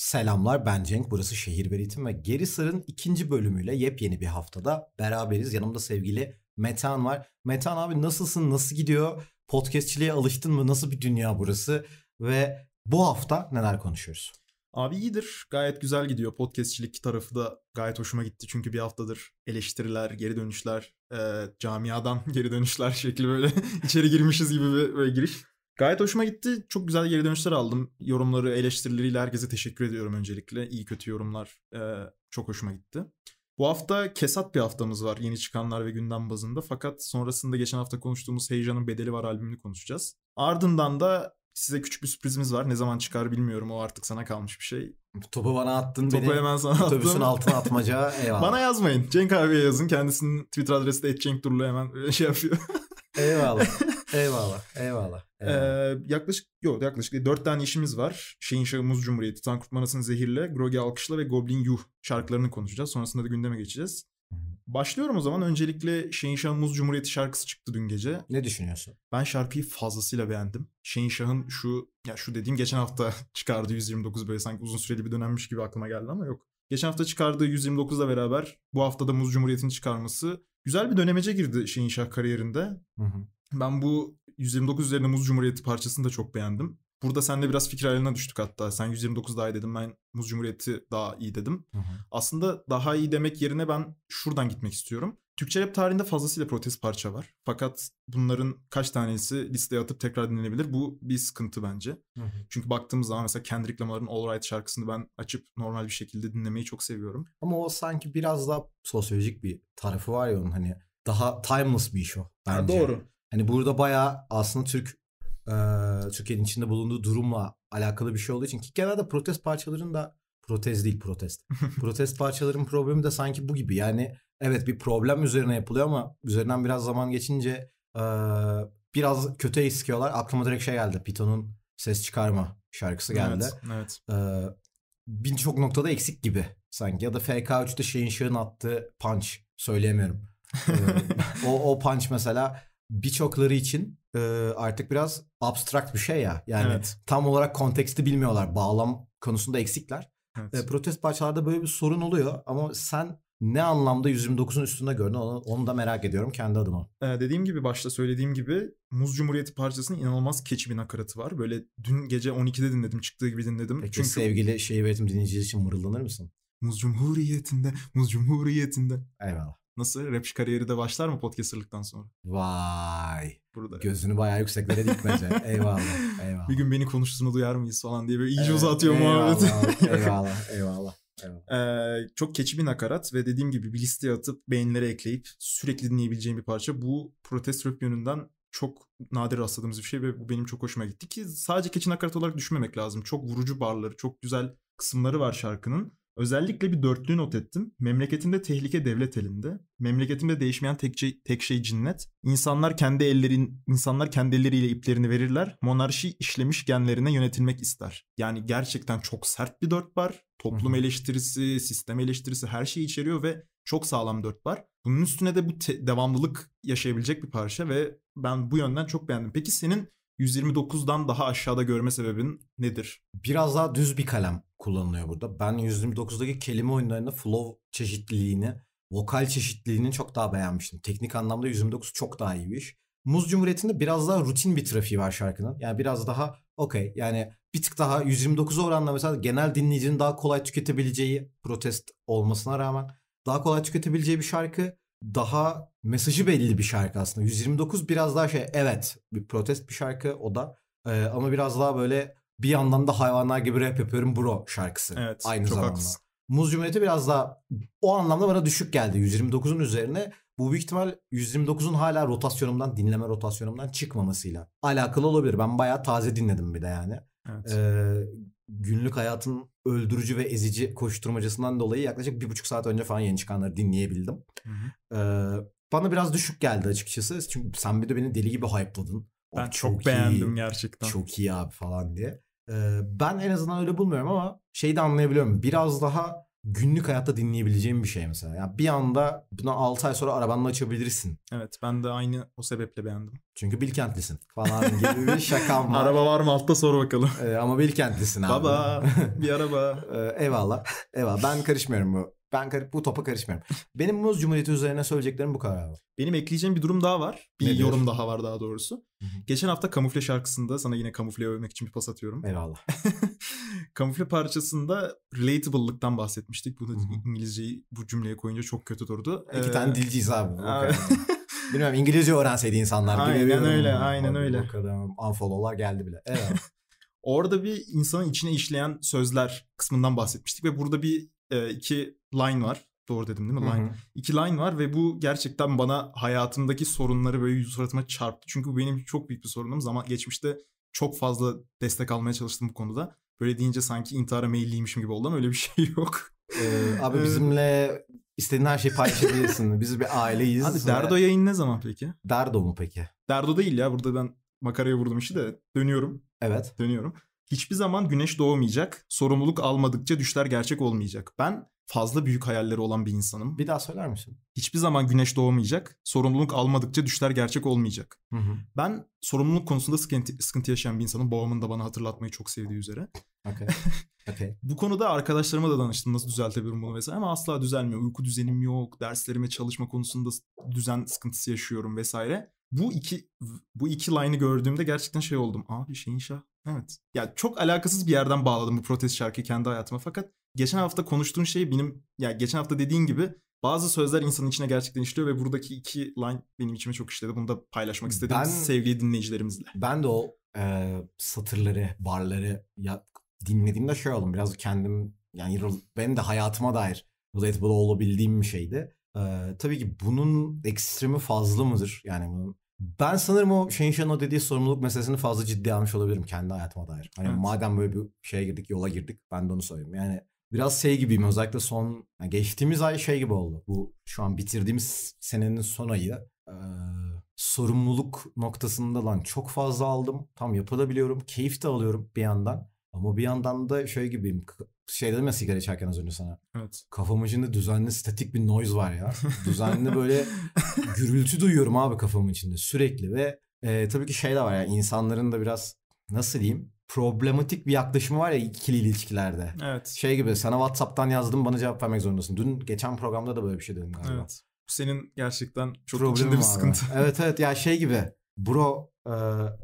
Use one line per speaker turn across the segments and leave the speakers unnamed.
Selamlar ben Cenk, burası Şehir Veritim ve Geri Sar'ın ikinci bölümüyle yepyeni bir haftada beraberiz. Yanımda sevgili Metan var. Metan abi nasılsın, nasıl gidiyor? Podcastçiliğe alıştın mı? Nasıl bir dünya burası? Ve bu hafta neler konuşuyoruz?
Abi iyidir. Gayet güzel gidiyor. Podcastçilik tarafı da gayet hoşuma gitti. Çünkü bir haftadır eleştiriler, geri dönüşler, e, camiadan geri dönüşler şekli böyle içeri girmişiz gibi bir böyle giriş. Gayet hoşuma gitti. Çok güzel geri dönüşler aldım. Yorumları, eleştirileriyle herkese teşekkür ediyorum öncelikle. İyi kötü yorumlar e, çok hoşuma gitti. Bu hafta kesat bir haftamız var yeni çıkanlar ve gündem bazında. Fakat sonrasında geçen hafta konuştuğumuz Heyecanın Bedeli Var albümünü konuşacağız. Ardından da size küçük bir sürprizimiz var. Ne zaman çıkar bilmiyorum. O artık sana kalmış bir şey. Topu bana attın. Topu beni, hemen sana attım. Otobüsün altına atmaca. Eyvallah. Bana yazmayın. Cenk abiye yazın. Kendisinin Twitter adresi de etcenkdurlu hemen şey yapıyor. Eyvallah. Eyvallah, eyvallah. eyvallah. Ee, yaklaşık yok yaklaşık dört tane işimiz var. Şeyin Şahı Muz Cumhuriyeti, Tankurt Manas'ın Zehirle, Grogi Alkışla ve Goblin Yuh şarkılarını konuşacağız. Sonrasında da gündeme geçeceğiz. Başlıyorum o zaman. Öncelikle Şehin Şah'ın Muz Cumhuriyeti şarkısı çıktı dün gece. Ne düşünüyorsun? Ben şarkıyı fazlasıyla beğendim. Şehin Şah'ın şu ya şu dediğim geçen hafta çıkardığı 129 böyle sanki uzun süreli bir dönemmiş gibi aklıma geldi ama yok. Geçen hafta çıkardığı 129'la beraber bu haftada Muz Cumhuriyeti'ni çıkarması güzel bir dönemece girdi Şehin Şah kariyerinde. Hı hı. Ben bu 129 üzerinde Muz Cumhuriyeti parçasını da çok beğendim. Burada seninle biraz fikir ayrılığına düştük hatta. Sen 129 daha iyi dedim ben Muz Cumhuriyeti daha iyi dedim. Hı hı. Aslında daha iyi demek yerine ben şuradan gitmek istiyorum. Türkçe rap tarihinde fazlasıyla protest parça var. Fakat bunların kaç tanesi listeye atıp tekrar dinlenebilir? Bu bir sıkıntı bence. Hı hı. Çünkü baktığımız zaman mesela Kendrick Lamar'ın All Right şarkısını ben açıp normal bir şekilde dinlemeyi çok seviyorum. Ama o sanki biraz daha sosyolojik bir
tarafı var ya onun hani daha timeless bir iş o bence. Ha, doğru. Hani burada bayağı aslında Türk e, Türkiye'nin içinde bulunduğu durumla alakalı bir şey olduğu için ki genelde protest parçalarının da protest değil protest. protest parçaların problemi de sanki bu gibi. Yani evet bir problem üzerine yapılıyor ama üzerinden biraz zaman geçince e, biraz kötü eskiyorlar. Aklıma direkt şey geldi. Pito'nun ses çıkarma şarkısı geldi. Evet. evet. E, birçok noktada eksik gibi sanki. Ya da FK3'te şeyin şığın attığı punch söyleyemiyorum. o, o punch mesela birçokları için e, artık biraz abstrakt bir şey ya. Yani evet. tam olarak konteksti bilmiyorlar. Bağlam konusunda eksikler. Evet. E, protest parçalarda böyle bir sorun oluyor ama sen ne anlamda 129'un üstünde gördün onu, onu da merak ediyorum kendi adıma.
Ee, dediğim gibi başta söylediğim gibi Muz Cumhuriyeti parçasının inanılmaz keçi bir nakaratı var. Böyle dün gece 12'de dinledim çıktığı gibi dinledim. Peki Çünkü... sevgili şehir üretim dinleyicisi için mırıldanır mısın? Muz Cumhuriyeti'nde, Muz Cumhuriyeti'nde. Eyvallah. Nasıl? rap kariyeri de başlar mı podcasterlıktan sonra? Vay. Burada. Gözünü bayağı yükseklere dikmece. eyvallah. Eyvallah. Bir gün beni konuştuğunu duyar mıyız falan diye böyle iyice evet, uzatıyor ee, muhabbeti. Eyvallah. eyvallah. Eyvallah. Ee, çok keçi bir nakarat ve dediğim gibi bir listeye atıp beğenilere ekleyip sürekli dinleyebileceğim bir parça. Bu protest rap yönünden çok nadir rastladığımız bir şey ve bu benim çok hoşuma gitti ki sadece keçi nakarat olarak düşünmemek lazım. Çok vurucu barları, çok güzel kısımları var şarkının. Özellikle bir dörtlü not ettim. Memleketimde tehlike devlet elinde. Memleketimde değişmeyen tek şey, tek şey cinnet. İnsanlar kendi ellerin insanlar kendi elleriyle iplerini verirler. Monarşi işlemiş genlerine yönetilmek ister. Yani gerçekten çok sert bir dört var. Toplum eleştirisi, sistem eleştirisi her şeyi içeriyor ve çok sağlam dört var. Bunun üstüne de bu te- devamlılık yaşayabilecek bir parça ve ben bu yönden çok beğendim. Peki senin 129'dan daha aşağıda görme sebebin nedir? Biraz daha düz bir kalem
kullanılıyor burada. Ben 129'daki kelime oyunlarında flow çeşitliliğini, vokal çeşitliliğini çok daha beğenmiştim. Teknik anlamda 129 çok daha iyi bir iş. Muz Cumhuriyeti'nde biraz daha rutin bir trafiği var şarkının. Yani biraz daha okey yani bir tık daha 129'a oranla mesela genel dinleyicinin daha kolay tüketebileceği protest olmasına rağmen daha kolay tüketebileceği bir şarkı daha mesajı belli bir şarkı aslında. 129 biraz daha şey evet bir protest bir şarkı o da ee, ama biraz daha böyle bir yandan da hayvanlar gibi rap yapıyorum bro şarkısı. Evet. Aynı çok zamanda. Haklısın. Muz Cumhuriyeti biraz daha o anlamda bana düşük geldi. 129'un üzerine bu büyük ihtimal 129'un hala rotasyonumdan, dinleme rotasyonumdan çıkmamasıyla alakalı olabilir. Ben bayağı taze dinledim bir de yani. Evet. Ee, günlük hayatın öldürücü ve ezici koşturmacasından dolayı yaklaşık bir buçuk saat önce falan yeni çıkanları dinleyebildim. Ee, bana biraz düşük geldi açıkçası. Çünkü sen bir de beni deli gibi hype'ladın. Ben oh, çok, çok beğendim iyi, gerçekten. Çok iyi abi falan diye ben en azından öyle bulmuyorum ama şeyi de anlayabiliyorum. Biraz daha günlük hayatta dinleyebileceğim bir şey mesela. Yani bir anda buna 6
ay sonra arabanla açabilirsin. Evet ben de aynı o sebeple beğendim. Çünkü Bilkentlisin falan gibi bir şakam var. araba var mı altta sor bakalım. Ee, ama Bilkentlisin abi. Baba bir araba.
ee, eyvallah. Eyvallah ben karışmıyorum bu ben bu topa karışmıyorum. Benim Muz Cumhuriyeti üzerine
söyleyeceklerim bu kadar abi. Benim ekleyeceğim bir durum daha var. Bir ne yorum daha var daha doğrusu. Hı-hı. Geçen hafta Kamufle şarkısında sana yine Kamufle övmek için bir pas atıyorum. Eyvallah. kamufle parçasında relatable'lıktan bahsetmiştik. Bunu Hı-hı. İngilizceyi bu cümleye koyunca çok kötü durdu. İki ee, tane dilciyiz abi. abi. Bilmem İngilizce öğrenseydi insanlar Aynen Biliyorum öyle, aynen abi, öyle. O kadar
unfollow'lar geldi bile. Evet.
Orada bir insanın içine işleyen sözler kısmından bahsetmiştik ve burada bir e, iki line var. Doğru dedim değil mi? Line. Hı-hı. İki line var ve bu gerçekten bana hayatımdaki sorunları böyle yüz suratıma çarptı. Çünkü bu benim çok büyük bir sorunum. Zaman geçmişte çok fazla destek almaya çalıştım bu konuda. Böyle deyince sanki intihara meyilliymişim gibi oldu ama öyle bir şey yok. Ee, abi bizimle istediğin her şeyi paylaşabilirsin. Biz bir aileyiz. Hadi Derdo ve... yayın ne zaman
peki? Derdo mu peki?
Derdo değil ya. Burada ben makaraya vurdum işi de dönüyorum. Evet. Dönüyorum. Hiçbir zaman güneş doğmayacak. Sorumluluk almadıkça düşler gerçek olmayacak. Ben fazla büyük hayalleri olan bir insanım. Bir daha söyler misin? Hiçbir zaman güneş doğmayacak. Sorumluluk almadıkça düşler gerçek olmayacak. Hı hı. Ben sorumluluk konusunda sıkıntı, sıkıntı yaşayan bir insanım. Babamın da bana hatırlatmayı çok sevdiği üzere. Okay. Okay. Bu konuda arkadaşlarıma da danıştım nasıl düzeltebilirim bunu vesaire ama asla düzelmiyor. Uyku düzenim yok, derslerime çalışma konusunda düzen sıkıntısı yaşıyorum vesaire bu iki bu iki line'ı gördüğümde gerçekten şey oldum. Abi şey inşa. Evet. Ya yani çok alakasız bir yerden bağladım bu protest şarkıyı kendi hayatıma. Fakat geçen hafta konuştuğun şey benim ya yani geçen hafta dediğin gibi bazı sözler insanın içine gerçekten işliyor ve buradaki iki line benim içime çok işledi. Bunu da paylaşmak istedim ben, sevgili dinleyicilerimizle. Ben
de o e, satırları, barları ya dinlediğimde şöyle oldum. Biraz kendim yani benim de hayatıma dair relatable olabildiğim bir şeydi. Ee, tabii ki bunun ekstremi fazla mıdır? Yani bunun ben sanırım o Shinsha'nın o dediği sorumluluk meselesini fazla ciddiye almış olabilirim kendi hayatıma dair. Hani evet. madem böyle bir şeye girdik, yola girdik ben de onu söyleyeyim. Yani biraz şey gibiyim özellikle son yani geçtiğimiz ay şey gibi oldu. Bu şu an bitirdiğimiz senenin son ayı. Ee, sorumluluk noktasında lan çok fazla aldım. Tam yapabiliyorum. Keyif de alıyorum bir yandan. Ama bir yandan da şey gibiyim. Şey dedim ya sigara içerken az önce sana. Evet. Kafamın içinde düzenli statik bir noise var ya. düzenli böyle gürültü duyuyorum abi kafamın içinde sürekli ve e, tabii ki şey de var ya insanların da biraz nasıl diyeyim problematik bir yaklaşımı var ya ikili ilişkilerde. Evet. Şey gibi sana WhatsApp'tan yazdım bana cevap vermek zorundasın. Dün geçen programda da böyle bir şey dedim galiba.
Evet. Bu senin gerçekten çok problemli bir sıkıntı. Evet
evet ya şey gibi bro e,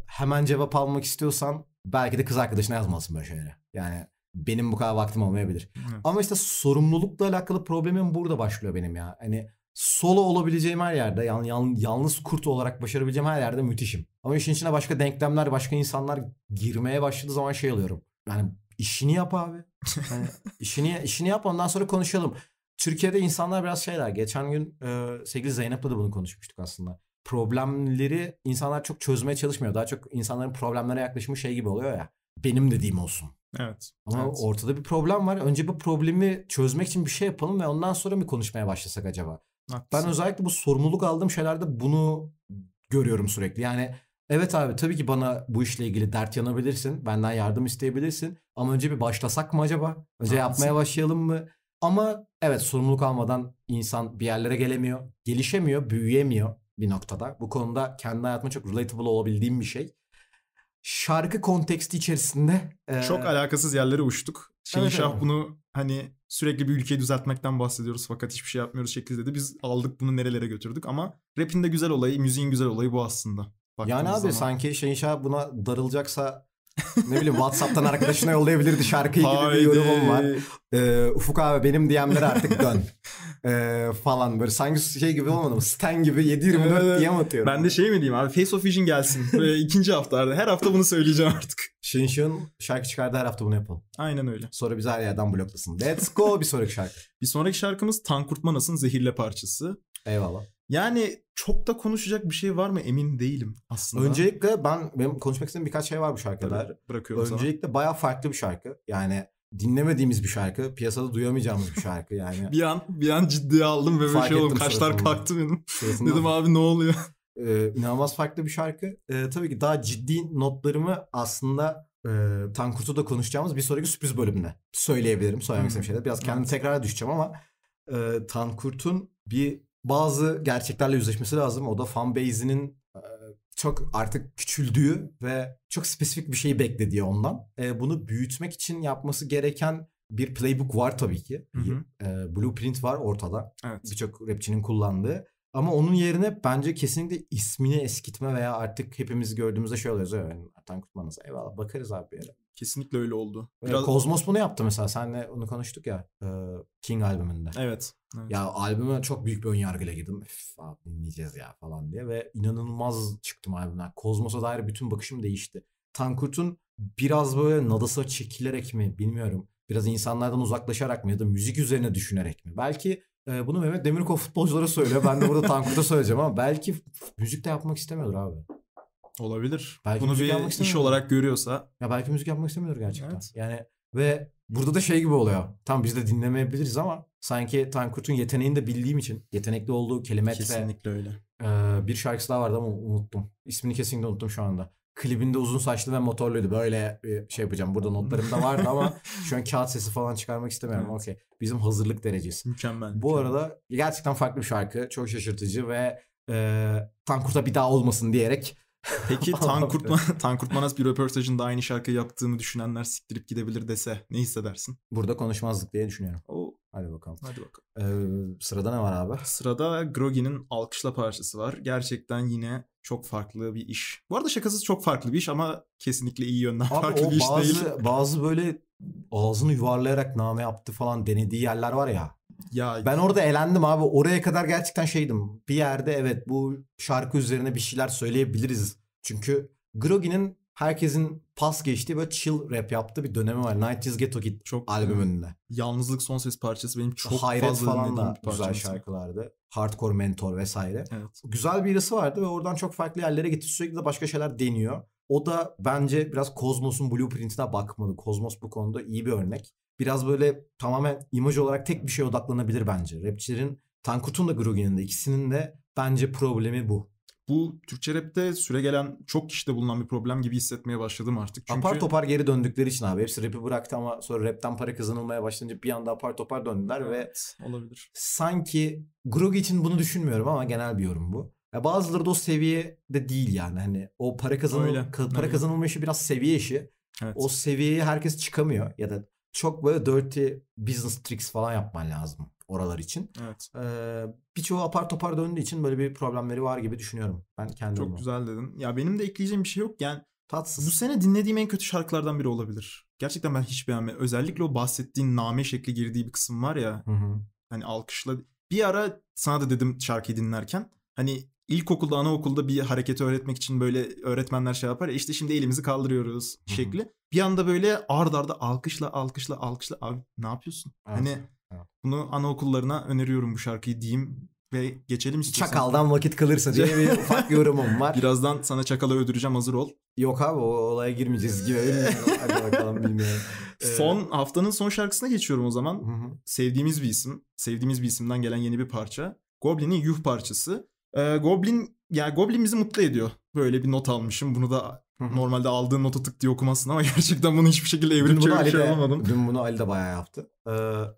hemen cevap almak istiyorsan belki de kız arkadaşına yazmalısın böyle şeyleri. Yani benim bu kadar vaktim olmayabilir. Evet. Ama işte sorumlulukla alakalı problemim burada başlıyor benim ya. Hani solo olabileceğim her yerde, yani yalnız kurt olarak başarabileceğim her yerde müthişim. Ama işin içine başka denklemler, başka insanlar girmeye başladığı zaman şey alıyorum. Yani işini yap abi. Yani işini işini yap ondan sonra konuşalım. Türkiye'de insanlar biraz şeyler. Geçen gün e, sevgili Zeynep'le de bunu konuşmuştuk aslında problemleri insanlar çok çözmeye çalışmıyor. Daha çok insanların problemlere yaklaşımı şey gibi oluyor ya. Benim dediğim olsun. Evet. Ama evet. ortada bir problem var. Önce bu problemi çözmek için bir şey yapalım ve ondan sonra mı konuşmaya başlasak acaba?
Haklısın. Ben özellikle
bu sorumluluk aldığım şeylerde bunu görüyorum sürekli. Yani evet abi tabii ki bana bu işle ilgili dert yanabilirsin. Benden yardım isteyebilirsin. Ama önce bir başlasak mı acaba? Önce Haklısın. yapmaya başlayalım mı? Ama evet sorumluluk almadan insan bir yerlere gelemiyor. Gelişemiyor, büyüyemiyor bir noktada. Bu konuda kendi hayatıma çok relatable olabildiğim bir şey. Şarkı konteksti içerisinde... Çok e...
alakasız yerlere uçtuk. Şehinşah evet, bunu hani sürekli bir ülkeyi düzeltmekten bahsediyoruz fakat hiçbir şey yapmıyoruz şekilde de biz aldık bunu nerelere götürdük ama rap'in de güzel olayı, müziğin güzel olayı bu aslında. yani abi zaman. sanki Şehinşah buna darılacaksa ne bileyim Whatsapp'tan arkadaşına yollayabilirdi şarkıyı gibi bir yorumum var.
Ee, Ufuk abi benim DM'lere artık dön. Ee, falan böyle sanki şey gibi olmadı mı? Stan gibi 7-24 DM atıyorum.
Ben de şey mi diyeyim abi Face of Vision gelsin. Böyle ikinci haftalarda her hafta bunu söyleyeceğim artık. Şın Şın şarkı çıkardı her hafta bunu yapalım. Aynen öyle. Sonra bizi her yerden bloklasın. Let's go bir sonraki şarkı. bir sonraki şarkımız Tankurtmanas'ın Zehirle parçası. Eyvallah. Yani çok da konuşacak bir şey var mı emin değilim aslında. Öncelikle ben benim
konuşmak istediğim birkaç şey var bu şarkıda. bırakıyorum Öncelikle sana. bayağı farklı bir şarkı. Yani dinlemediğimiz bir şarkı, piyasada duyamayacağımız bir şarkı yani. bir
an bir an ciddiye aldım ve Fark şey oldum. Kaşlar kalktı
benim. Dedim abi ne oluyor? Ee, inanılmaz farklı bir şarkı. Ee, tabii ki daha ciddi notlarımı aslında e, Tankurt'u da konuşacağımız bir sonraki sürpriz bölümünde söyleyebilirim. Söylemek istediğim şeyler. Biraz kendimi tekrara düşeceğim ama e, Tankurt'un bir bazı gerçeklerle yüzleşmesi lazım. O da fan fanbase'inin çok artık küçüldüğü ve çok spesifik bir şeyi beklediği ondan. Bunu büyütmek için yapması gereken bir playbook var tabii ki. Hı hı. blueprint var ortada. Evet. Birçok rapçinin kullandığı. Ama onun yerine bence kesinlikle ismini eskitme veya artık hepimiz gördüğümüzde şöyle oluyoruz. Yani Ertan Kutman'ız eyvallah bakarız abi bir yere. Kesinlikle öyle oldu. Biraz... Kozmos bunu yaptı mesela. Senle onu konuştuk ya e, King albümünde. Evet. evet. Ya albüme çok büyük bir önyargıyla girdim. Üf,
abi dinleyeceğiz ya falan
diye ve inanılmaz çıktım albümden. Kozmos'a dair bütün bakışım değişti. Tankurt'un biraz böyle nadasa çekilerek mi bilmiyorum. Biraz insanlardan uzaklaşarak mı ya da müzik üzerine düşünerek mi? Belki e, bunu Mehmet Demirkol futbolculara söylüyor. Ben de burada Tankurt'a söyleyeceğim ama belki müzik de yapmak istemiyordur abi. Olabilir. Belki Bunu bir iş olarak görüyorsa. Ya belki müzik yapmak istemiyor gerçekten. Evet. Yani ve burada da şey gibi oluyor. Tam biz de dinlemeyebiliriz ama sanki Tankurt'un yeteneğini de bildiğim için yetenekli olduğu kelime Kesinlikle öyle. E, bir şarkısı daha vardı ama unuttum. İsmini kesinlikle unuttum şu anda. Klibinde uzun saçlı ve motorluydu. Böyle şey yapacağım. Burada notlarım da vardı ama şu an kağıt sesi falan çıkarmak istemiyorum. Evet. Okey. Bizim hazırlık derecesi. Mükemmel. Bu mükemmel. arada gerçekten farklı bir şarkı. Çok
şaşırtıcı ve e, Tankurt'a bir daha olmasın diyerek Peki Tan, Kurtman, Tan Kurtmanas bir röportajında aynı şarkı yaptığını düşünenler siktirip gidebilir dese ne hissedersin? Burada konuşmazlık
diye düşünüyorum. O Hadi bakalım. Hadi bakalım. Ee, sırada ne var abi?
Sırada Grogi'nin Alkışla parçası var. Gerçekten yine çok farklı bir iş. Bu arada şakasız çok farklı bir iş ama kesinlikle iyi yönden abi farklı bir iş bazı, değil.
Bazı böyle ağzını yuvarlayarak name yaptı falan denediği yerler var ya. Ya ben orada elendim abi. Oraya kadar gerçekten şeydim. Bir yerde evet bu şarkı üzerine bir şeyler söyleyebiliriz. Çünkü Grogi'nin herkesin pas geçtiği böyle chill rap yaptığı bir dönemi var. Night is Ghetto Kid çok albümünde.
Yalnızlık son ses parçası benim çok Hayret fazla falan da güzel
şarkılardı. Hardcore Mentor vesaire. Evet.
Güzel bir irisi vardı ve oradan çok farklı yerlere gitti. Sürekli de başka şeyler deniyor. O
da bence biraz Kozmos'un blueprintine bakmalı. Kozmos bu konuda iyi bir örnek biraz böyle tamamen imaj olarak tek bir şeye odaklanabilir bence. Rapçilerin Tankut'un da Grogin'in de ikisinin
de bence problemi bu. Bu Türkçe rapte süre gelen çok kişide bulunan bir problem gibi hissetmeye başladım artık. Çünkü... Apar topar
geri döndükleri için abi. Hepsi rapi bıraktı ama sonra rapten para kazanılmaya başlayınca bir anda apar topar döndüler evet, ve... Olabilir. Sanki Grog için bunu düşünmüyorum ama genel bir yorum bu. Ya bazıları da o seviyede değil yani. Hani o para kazanıl Öyle. para kazanılma işi biraz seviye işi. Evet. O seviyeye herkes çıkamıyor ya da çok böyle dirty business tricks falan yapman lazım oralar için.
Evet. Ee, birçoğu apar topar döndüğü için böyle bir problemleri var gibi düşünüyorum. Ben kendim. Çok güzel dedin. Ya benim de ekleyeceğim bir şey yok. Yani tatsız. Bu sene dinlediğim en kötü şarkılardan biri olabilir. Gerçekten ben hiç beğenmedim. Özellikle o bahsettiğin name şekli girdiği bir kısım var ya. Hı hı. Hani alkışla. Bir ara sana da dedim şarkıyı dinlerken. Hani ilkokulda anaokulda bir hareketi öğretmek için böyle öğretmenler şey yapar ya işte şimdi elimizi kaldırıyoruz Hı-hı. şekli. Bir anda böyle ard arda alkışla alkışla alkışla abi ne yapıyorsun? Evet. Hani evet. bunu anaokullarına öneriyorum bu şarkıyı diyeyim ve geçelim istiyorsan. Çakaldan vakit kalırsa diye bir ufak yorumum var. Birazdan sana çakala öldüreceğim hazır ol. Yok abi o olaya girmeyeceğiz gibi. Hadi bakalım bilmiyorum. Ee, son haftanın son şarkısına geçiyorum o zaman. Hı hı. Sevdiğimiz bir isim. Sevdiğimiz bir isimden gelen yeni bir parça. Goblin'in Yuh parçası. Ee, Goblin yani Goblin bizi mutlu ediyor. Böyle bir not almışım. Bunu da normalde aldığın notu tık diye okumazsın ama gerçekten bunu hiçbir şekilde evrim çevirip şey alamadım. Dün
bunu Ali de bayağı yaptı.
Ee,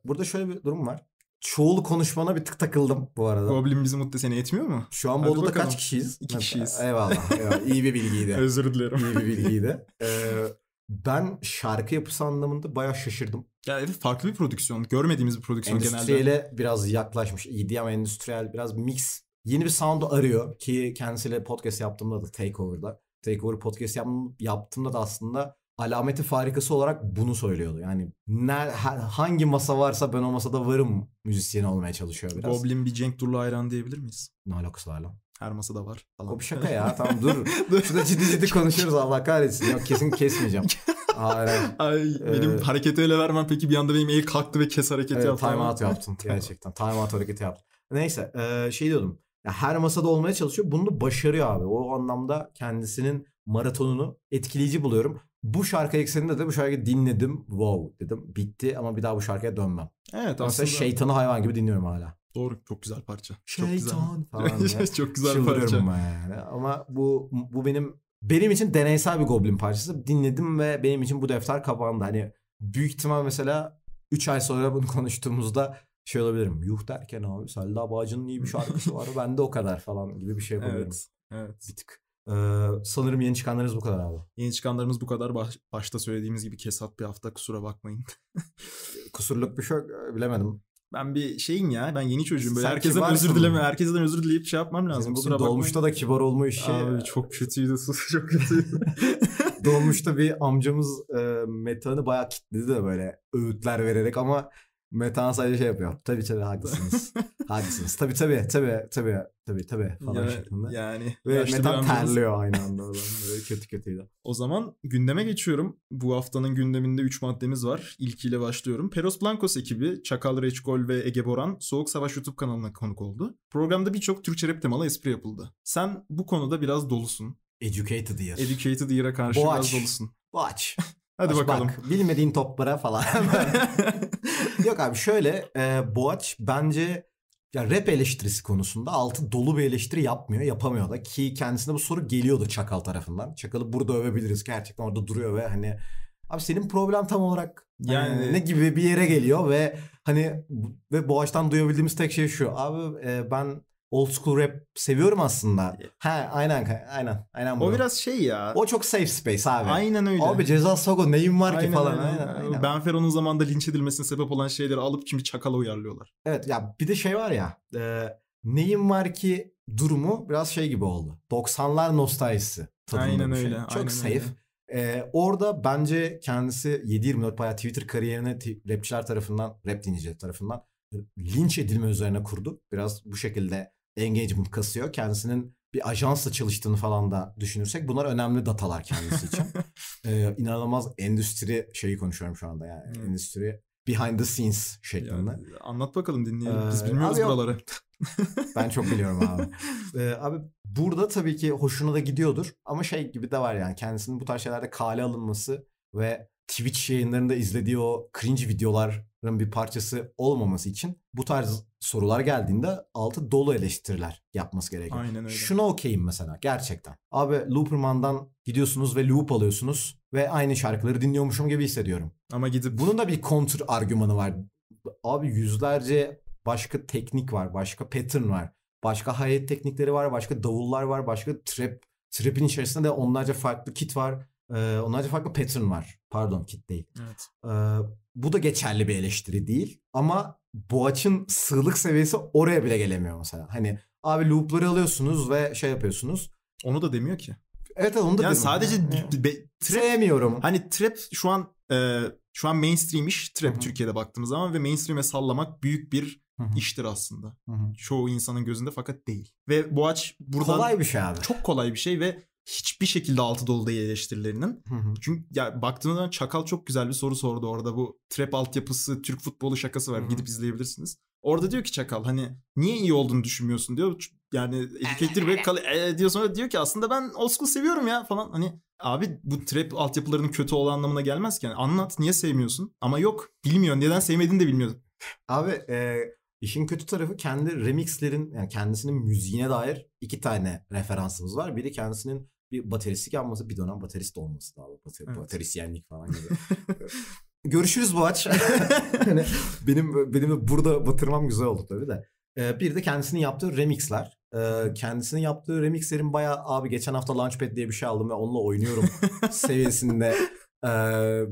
burada şöyle bir durum var. Çoğul konuşmana bir tık takıldım bu arada. Goblin bizi mutlu seni etmiyor mu? Şu an bu odada kaç kişiyiz? İki kişiyiz. Eyvallah. eyvallah. İyi bir bilgiydi. Özür dilerim. İyi bir bilgiydi.
Ee, ben şarkı yapısı anlamında bayağı şaşırdım.
Ya evet farklı bir prodüksiyon. Görmediğimiz bir prodüksiyon endüstriyele genelde.
Endüstriyele biraz yaklaşmış. ama endüstriyel biraz mix Yeni bir sound'u arıyor ki kendisiyle podcast yaptığımda da Takeover'da. Takeover podcast yaptığımda da aslında alameti farikası olarak bunu söylüyordu. Yani ne, hangi masa varsa ben o masada varım müzisyeni olmaya çalışıyor biraz.
Goblin bir Cenk Durlu hayran diyebilir miyiz? Ne alakası var lan? Her masada var falan. O bir şaka ya tamam dur. dur. Şurada ciddi ciddi konuşuruz Allah kahretsin. Yok kesin kesmeyeceğim. Aynen. Ay, ee, benim hareketi öyle vermem peki bir anda benim el kalktı ve kes hareketi evet, yaptım. Time out yaptın
gerçekten. Time out hareketi yaptım
Neyse ee, şey diyordum
yani her masada olmaya çalışıyor. Bunu da başarıyor abi. O anlamda kendisinin maratonunu etkileyici buluyorum. Bu şarkı ekseninde de bu şarkıyı dinledim. Wow dedim. Bitti ama bir daha bu şarkıya dönmem. Evet Mesela şeytanı hayvan gibi dinliyorum hala. Doğru. Çok güzel parça. Şeytan çok güzel. falan. çok güzel Çıldırıyorum parça. Yani. Ama bu bu benim benim için deneysel bir Goblin parçası. Dinledim ve benim için bu defter kapandı. Hani büyük ihtimal mesela 3 ay sonra bunu konuştuğumuzda şey olabilirim. Yuh derken abi Selda Bağcı'nın iyi bir şarkısı var. ben de
o kadar falan gibi bir şey yapabilirim. Evet. evet. Bir tık. Ee, sanırım yeni çıkanlarımız bu kadar abi. Yeni çıkanlarımız bu kadar. Baş, başta söylediğimiz gibi kesat bir hafta kusura bakmayın. Kusurluk bir şey bilemedim. Ben bir şeyim ya. Ben yeni çocuğum. Böyle Sen herkesten özür dileme. Herkesten özür dileyip şey yapmam lazım. Bizim dolmuşta da kibar olma işi. Abi çok kötüydü. Sus çok kötüydü.
dolmuşta bir amcamız e, metanı bayağı kitledi de böyle öğütler vererek ama Metan sadece şey yapıyor. Tabii tabii haklısınız. haklısınız. Tabii tabii tabii tabii tabii tabii falan yani, şeklinde. Yani. Ve Metan terliyor
aynı anda. Böyle kötü kötüyle. O zaman gündeme geçiyorum. Bu haftanın gündeminde 3 maddemiz var. İlkiyle başlıyorum. Peros Blancos ekibi Çakal Reçgol ve Ege Boran Soğuk Savaş YouTube kanalına konuk oldu. Programda birçok Türkçe rap temalı espri yapıldı. Sen bu konuda biraz dolusun. Educated Year. Educated Year'a karşı Boğaç. biraz dolusun.
Boğaç. Hadi Baş bakalım.
Bak, bilmediğin toplara falan.
Yok abi şöyle e, Boğaç bence ya rap eleştirisi konusunda altı dolu bir eleştiri yapmıyor, yapamıyor da ki kendisine bu soru geliyordu Çakal tarafından. Çakal'ı burada övebiliriz gerçekten orada duruyor ve hani abi senin problem tam olarak hani yani hani, ne gibi bir yere geliyor ve hani ve Boğaç'tan duyabildiğimiz tek şey şu. Abi e, ben old school rap seviyorum aslında. Ha
aynen aynen aynen. bu. O biraz şey ya. O çok safe space abi. Aynen öyle. Abi Ceza
Sogo neyin var aynen, ki falan. Aynen, aynen, aynen.
Ben Fero'nun zamanında linç edilmesine sebep olan şeyleri alıp şimdi çakala uyarlıyorlar. Evet ya bir de şey var ya. Ee,
e, neyin var ki durumu biraz şey gibi oldu. 90'lar nostaljisi. Aynen şey. öyle. Şey. Çok aynen safe. Öyle. Ee, orada bence kendisi 7-24 bayağı Twitter kariyerine rapçiler tarafından, rap dinleyicileri tarafından linç edilme üzerine kurdu. Biraz bu şekilde engagement kasıyor. Kendisinin bir ajansla çalıştığını falan da düşünürsek bunlar önemli datalar kendisi için. ee, inanılmaz endüstri şeyi konuşuyorum şu anda yani. Hmm. Endüstri behind the scenes şeklinde. Ya,
anlat bakalım dinleyelim. Biz ee, bilmiyoruz abi, buraları. ben çok biliyorum abi.
Ee, abi burada tabii ki hoşuna da gidiyordur ama şey gibi de var yani kendisinin bu tarz şeylerde kale alınması ve Twitch yayınlarında izlediği o cringe videolar bir parçası olmaması için bu tarz sorular geldiğinde altı dolu eleştiriler yapması gerekiyor. Aynen öyle. Şuna okeyim mesela gerçekten. Abi Looperman'dan gidiyorsunuz ve loop alıyorsunuz ve aynı şarkıları dinliyormuşum gibi hissediyorum. Ama gidip... Bunun da bir kontr argümanı var. Abi yüzlerce başka teknik var, başka pattern var. Başka hayat teknikleri var, başka davullar var, başka trap. Trap'in içerisinde de onlarca farklı kit var. Ee, onlarca farklı pattern var. Pardon kit değil. Evet. Ee, bu da geçerli bir eleştiri değil. Ama Boğaç'ın sığlık seviyesi oraya bile gelemiyor mesela. Hani abi
loopları alıyorsunuz ve şey yapıyorsunuz. Onu da demiyor ki. Evet onu da yani sadece yani. Be, trap, sevmiyorum. Hani trap şu an e, şu an mainstream iş trap Hı-hı. Türkiye'de baktığımız zaman ve mainstream'e sallamak büyük bir Hı-hı. iştir aslında. Hı-hı. Çoğu insanın gözünde fakat değil. Ve Boğaç buradan kolay bir şey abi. Çok kolay bir şey ve hiçbir şekilde altı dolu değil eleştirilerinin. Hı hı. Çünkü ya baktığında Çakal çok güzel bir soru sordu orada bu trap altyapısı, Türk futbolu şakası var. Hı hı. Gidip izleyebilirsiniz. Orada diyor ki Çakal hani niye iyi olduğunu düşünmüyorsun diyor. Yani Educator ve kal e, diyor sonra diyor ki aslında ben old school seviyorum ya falan. Hani abi bu trap altyapılarının kötü olan anlamına gelmez ki. Yani anlat niye sevmiyorsun ama yok bilmiyor neden sevmediğini de bilmiyor. Abi e, İşin kötü tarafı kendi remixlerin yani kendisinin müziğine
dair iki tane referansımız var. Biri kendisinin bir bateristlik yapması bir dönem baterist olması lazım. Bater, evet. Baterisyenlik falan gibi. Ee, görüşürüz Boğaç. yani benim benim burada batırmam güzel oldu tabii de. Ee, bir de kendisinin yaptığı remixler. Ee, kendisinin yaptığı remixlerin bayağı abi geçen hafta Launchpad diye bir şey aldım ve onunla oynuyorum seviyesinde e,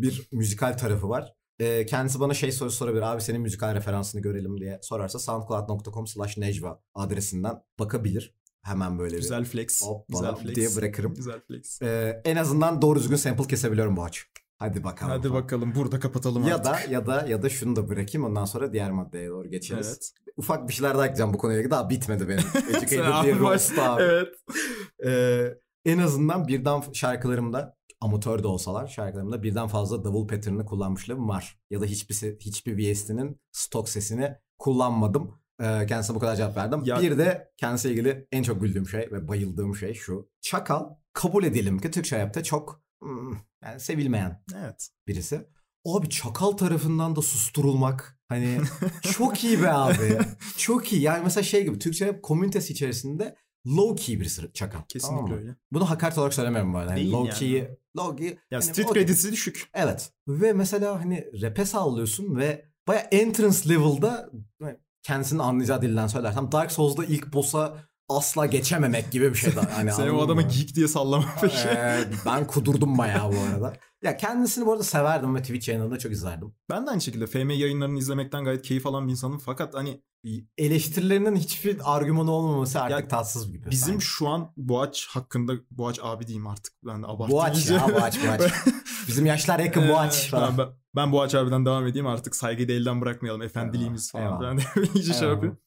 bir müzikal tarafı var. E, kendisi bana şey soru sorabilir. Abi senin müzikal referansını görelim diye sorarsa soundcloud.com slash necva adresinden bakabilir. Hemen böyle güzel bir, flex, hop güzel flex diye bırakırım. Güzel flex. Ee, en azından doğru düzgün sample kesebiliyorum bu aç. Hadi bakalım. Hadi bakalım burada kapatalım ya artık. Ya da ya da ya da şunu da bırakayım ondan sonra diğer maddeye doğru geçeriz. Evet. Ufak bir şeyler daha ekleyeceğim bu konuyla ilgili. Daha bitmedi benim. Educated roast abi. Evet. Ee, en azından birden şarkılarımda amatör de olsalar şarkılarımda birden fazla davul pattern'ını kullanmışlığım var. Ya da hiçbir hiçbir VST'nin stok sesini kullanmadım. E, kendisine bu kadar cevap verdim. Ya... Bir de kendisiyle ilgili en çok güldüğüm şey ve bayıldığım şey şu. Çakal kabul edelim ki Türkçe hayatta çok hmm, yani sevilmeyen evet. birisi. Abi çakal tarafından da susturulmak hani çok iyi be abi. çok iyi. Yani mesela şey gibi Türkçe rap komünitesi içerisinde low key bir çakal. Kesinlikle tamam öyle. Bunu hakaret olarak söylemiyorum bu arada. Hani yani low yani. key, low key. Ya hani street kredisi düşük. Evet. Ve mesela hani rap'e sallıyorsun ve baya entrance level'da Kendisinin anlayacağı dilden söylersem Dark Souls'da ilk boss'a asla geçememek gibi bir şey. Hani Sen o adamı mı? geek diye sallama peşi. Ee, ben kudurdum bayağı bu arada. Ya kendisini bu arada severdim ve Twitch yayınlarında çok izlerdim. Ben de aynı şekilde FM yayınlarını
izlemekten gayet keyif alan bir insanım. Fakat hani eleştirilerinin hiçbir argümanı olmaması artık ya, tatsız gibi. Bizim sanki. şu an Boğaç hakkında Boğaç abi diyeyim artık. Ben de abarttım. Boğaç ya Boğaç Boğaç. Bizim yaşlar yakın Boğaç falan. Ben, ben, ben Boğaç abiden devam edeyim artık saygıyı da elden bırakmayalım. Efendiliğimiz falan. Eyvallah. Ben de iyice şey yapıyorum.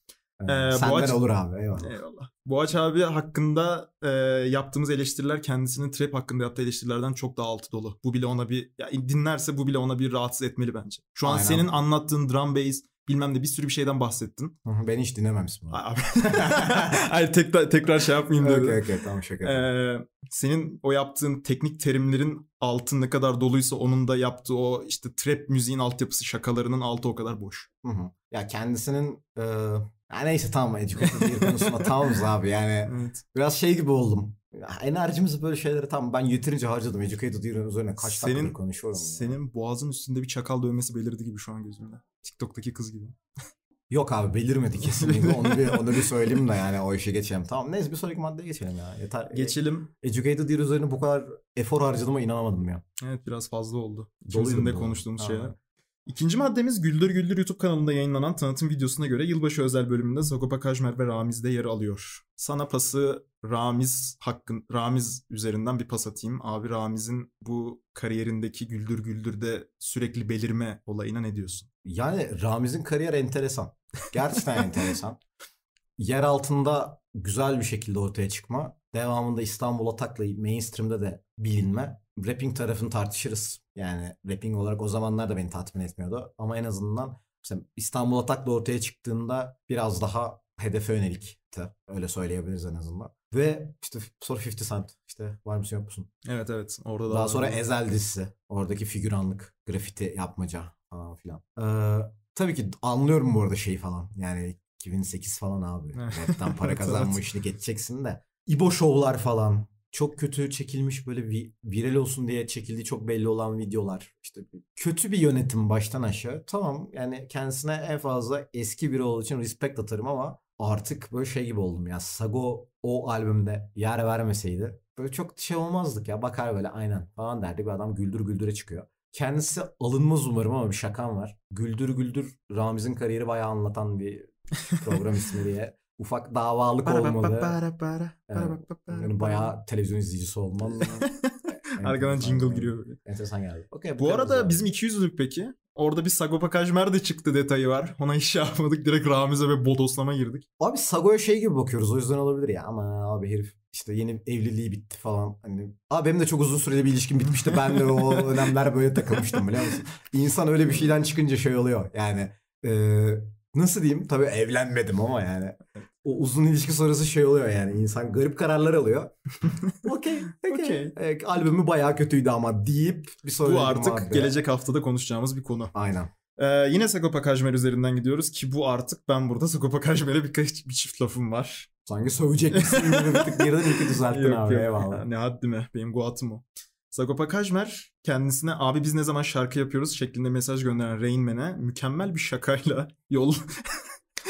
Evet, ee, senden Boğaç, olur abi eyvallah. eyvallah. Boğaç abi hakkında e, yaptığımız eleştiriler kendisinin trap hakkında yaptığı eleştirilerden çok daha altı dolu. Bu bile ona bir ya, dinlerse bu bile ona bir rahatsız etmeli bence. Şu an Aynen. senin anlattığın drum bass bilmem ne bir sürü bir şeyden bahsettin. Ben hiç dinlemem Ay Abi. tekrar, şey yapmayayım dedim. Okey okey tamam şaka. Ee, senin o yaptığın teknik terimlerin altın ne kadar doluysa onun da yaptığı o işte trap müziğin altyapısı şakalarının altı o kadar boş. Hı hı.
Ya kendisinin e, ya neyse tamam Educated Beer konusunda tamamız abi yani. Evet.
Biraz şey gibi oldum.
enerjimizi böyle şeylere tam ben yeterince harcadım. Educated
Beer'ın üzerine kaç senin, konuşuyorum. Senin ya. boğazın üstünde bir çakal dövmesi belirdi gibi şu an gözümde. TikTok'taki kız gibi. Yok abi belirmedi kesinlikle. onu bir onu bir söyleyeyim de yani
o işe geçelim. Tamam neyse bir sonraki maddeye geçelim ya. Yeter. E, geçelim. Educated Year üzerine bu kadar efor harcadığıma inanamadım ya.
Evet biraz fazla oldu. İkimizin konuştuğumuz ha, şeyler. İkinci maddemiz Güldür Güldür YouTube kanalında yayınlanan tanıtım videosuna göre yılbaşı özel bölümünde Zagopa Kajmer ve Ramiz de yer alıyor. Sana pası Ramiz hakkın Ramiz üzerinden bir pas atayım. Abi Ramiz'in bu kariyerindeki Güldür Güldür'de sürekli belirme olayına ne diyorsun? Yani Ramiz'in kariyer enteresan. Gerçekten enteresan. Yer altında
güzel bir şekilde ortaya çıkma. Devamında İstanbul'a taklayıp mainstream'de de bilinme. Rapping tarafını tartışırız yani rapping olarak o zamanlar da beni tatmin etmiyordu. Ama en azından işte İstanbul Atak'la ortaya çıktığında biraz daha hedefe yönelikti. Öyle söyleyebiliriz en azından. Ve işte sonra 50 Cent işte var mısın yok musun?
Evet evet orada daha, daha sonra var. Ezel
dizisi. Oradaki figüranlık, grafiti yapmaca falan filan. Ee, tabii ki anlıyorum bu arada şeyi falan. Yani 2008 falan abi. Rap'ten para kazanma işini geçeceksin de. İbo şovlar falan çok kötü çekilmiş böyle vi- viral olsun diye çekildiği çok belli olan videolar. İşte kötü bir yönetim baştan aşağı. Tamam yani kendisine en fazla eski biri olduğu için respect atarım ama artık böyle şey gibi oldum ya. Sago o albümde yer vermeseydi böyle çok şey olmazdık ya. Bakar böyle aynen falan derdi bir adam güldür güldüre çıkıyor. Kendisi alınmaz umarım ama bir şakam var. Güldür güldür Ramiz'in kariyeri bayağı anlatan bir program ismi diye ufak davalık olmalı. Yani, ee, yani bayağı
televizyon izleyicisi olmalı. E, Arkadan jingle yani. giriyor. Enteresan geldi. Okay, bu arada bizim 200'lük peki. Orada bir Sagopa Kajmer de çıktı detayı var. Ona iş şey yapmadık. Direkt Ramiz'e ve Bodoslama girdik. Abi Sago'ya şey gibi bakıyoruz. O yüzden olabilir ya. Ama abi
herif işte yeni evliliği bitti falan. Hani, abi benim de çok uzun süreli bir ilişkim bitmişti. Ben de o önemler böyle takılmıştım biliyor musun? İnsan öyle bir şeyden çıkınca şey oluyor. Yani e, nasıl diyeyim? Tabii evlenmedim ama yani. O uzun ilişki sonrası şey oluyor yani. insan garip kararlar alıyor. okey. okay. E, albümü bayağı kötüydü
ama deyip bir sonraki Bu artık madde. gelecek haftada konuşacağımız bir konu. Aynen. Ee, yine Sagopa Kajmer üzerinden gidiyoruz ki bu artık ben burada Sagopa Kajmer'e birkaç bir çift lafım var. Sanki sövecek misin gibi bir tık birden iki düzelttin yok, abi yok. eyvallah. Ne haddime mi? Benim guatım o. Sagopa Kajmer kendisine abi biz ne zaman şarkı yapıyoruz şeklinde mesaj gönderen Rainman'e mükemmel bir şakayla yol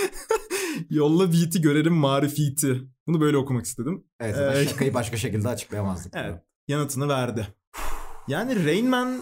yolla beat'i görelim marifiti. Bunu böyle okumak istedim. Evet ee, şakayı başka şekilde açıklayamazdık. Evet, da. yanıtını verdi. Yani Rainman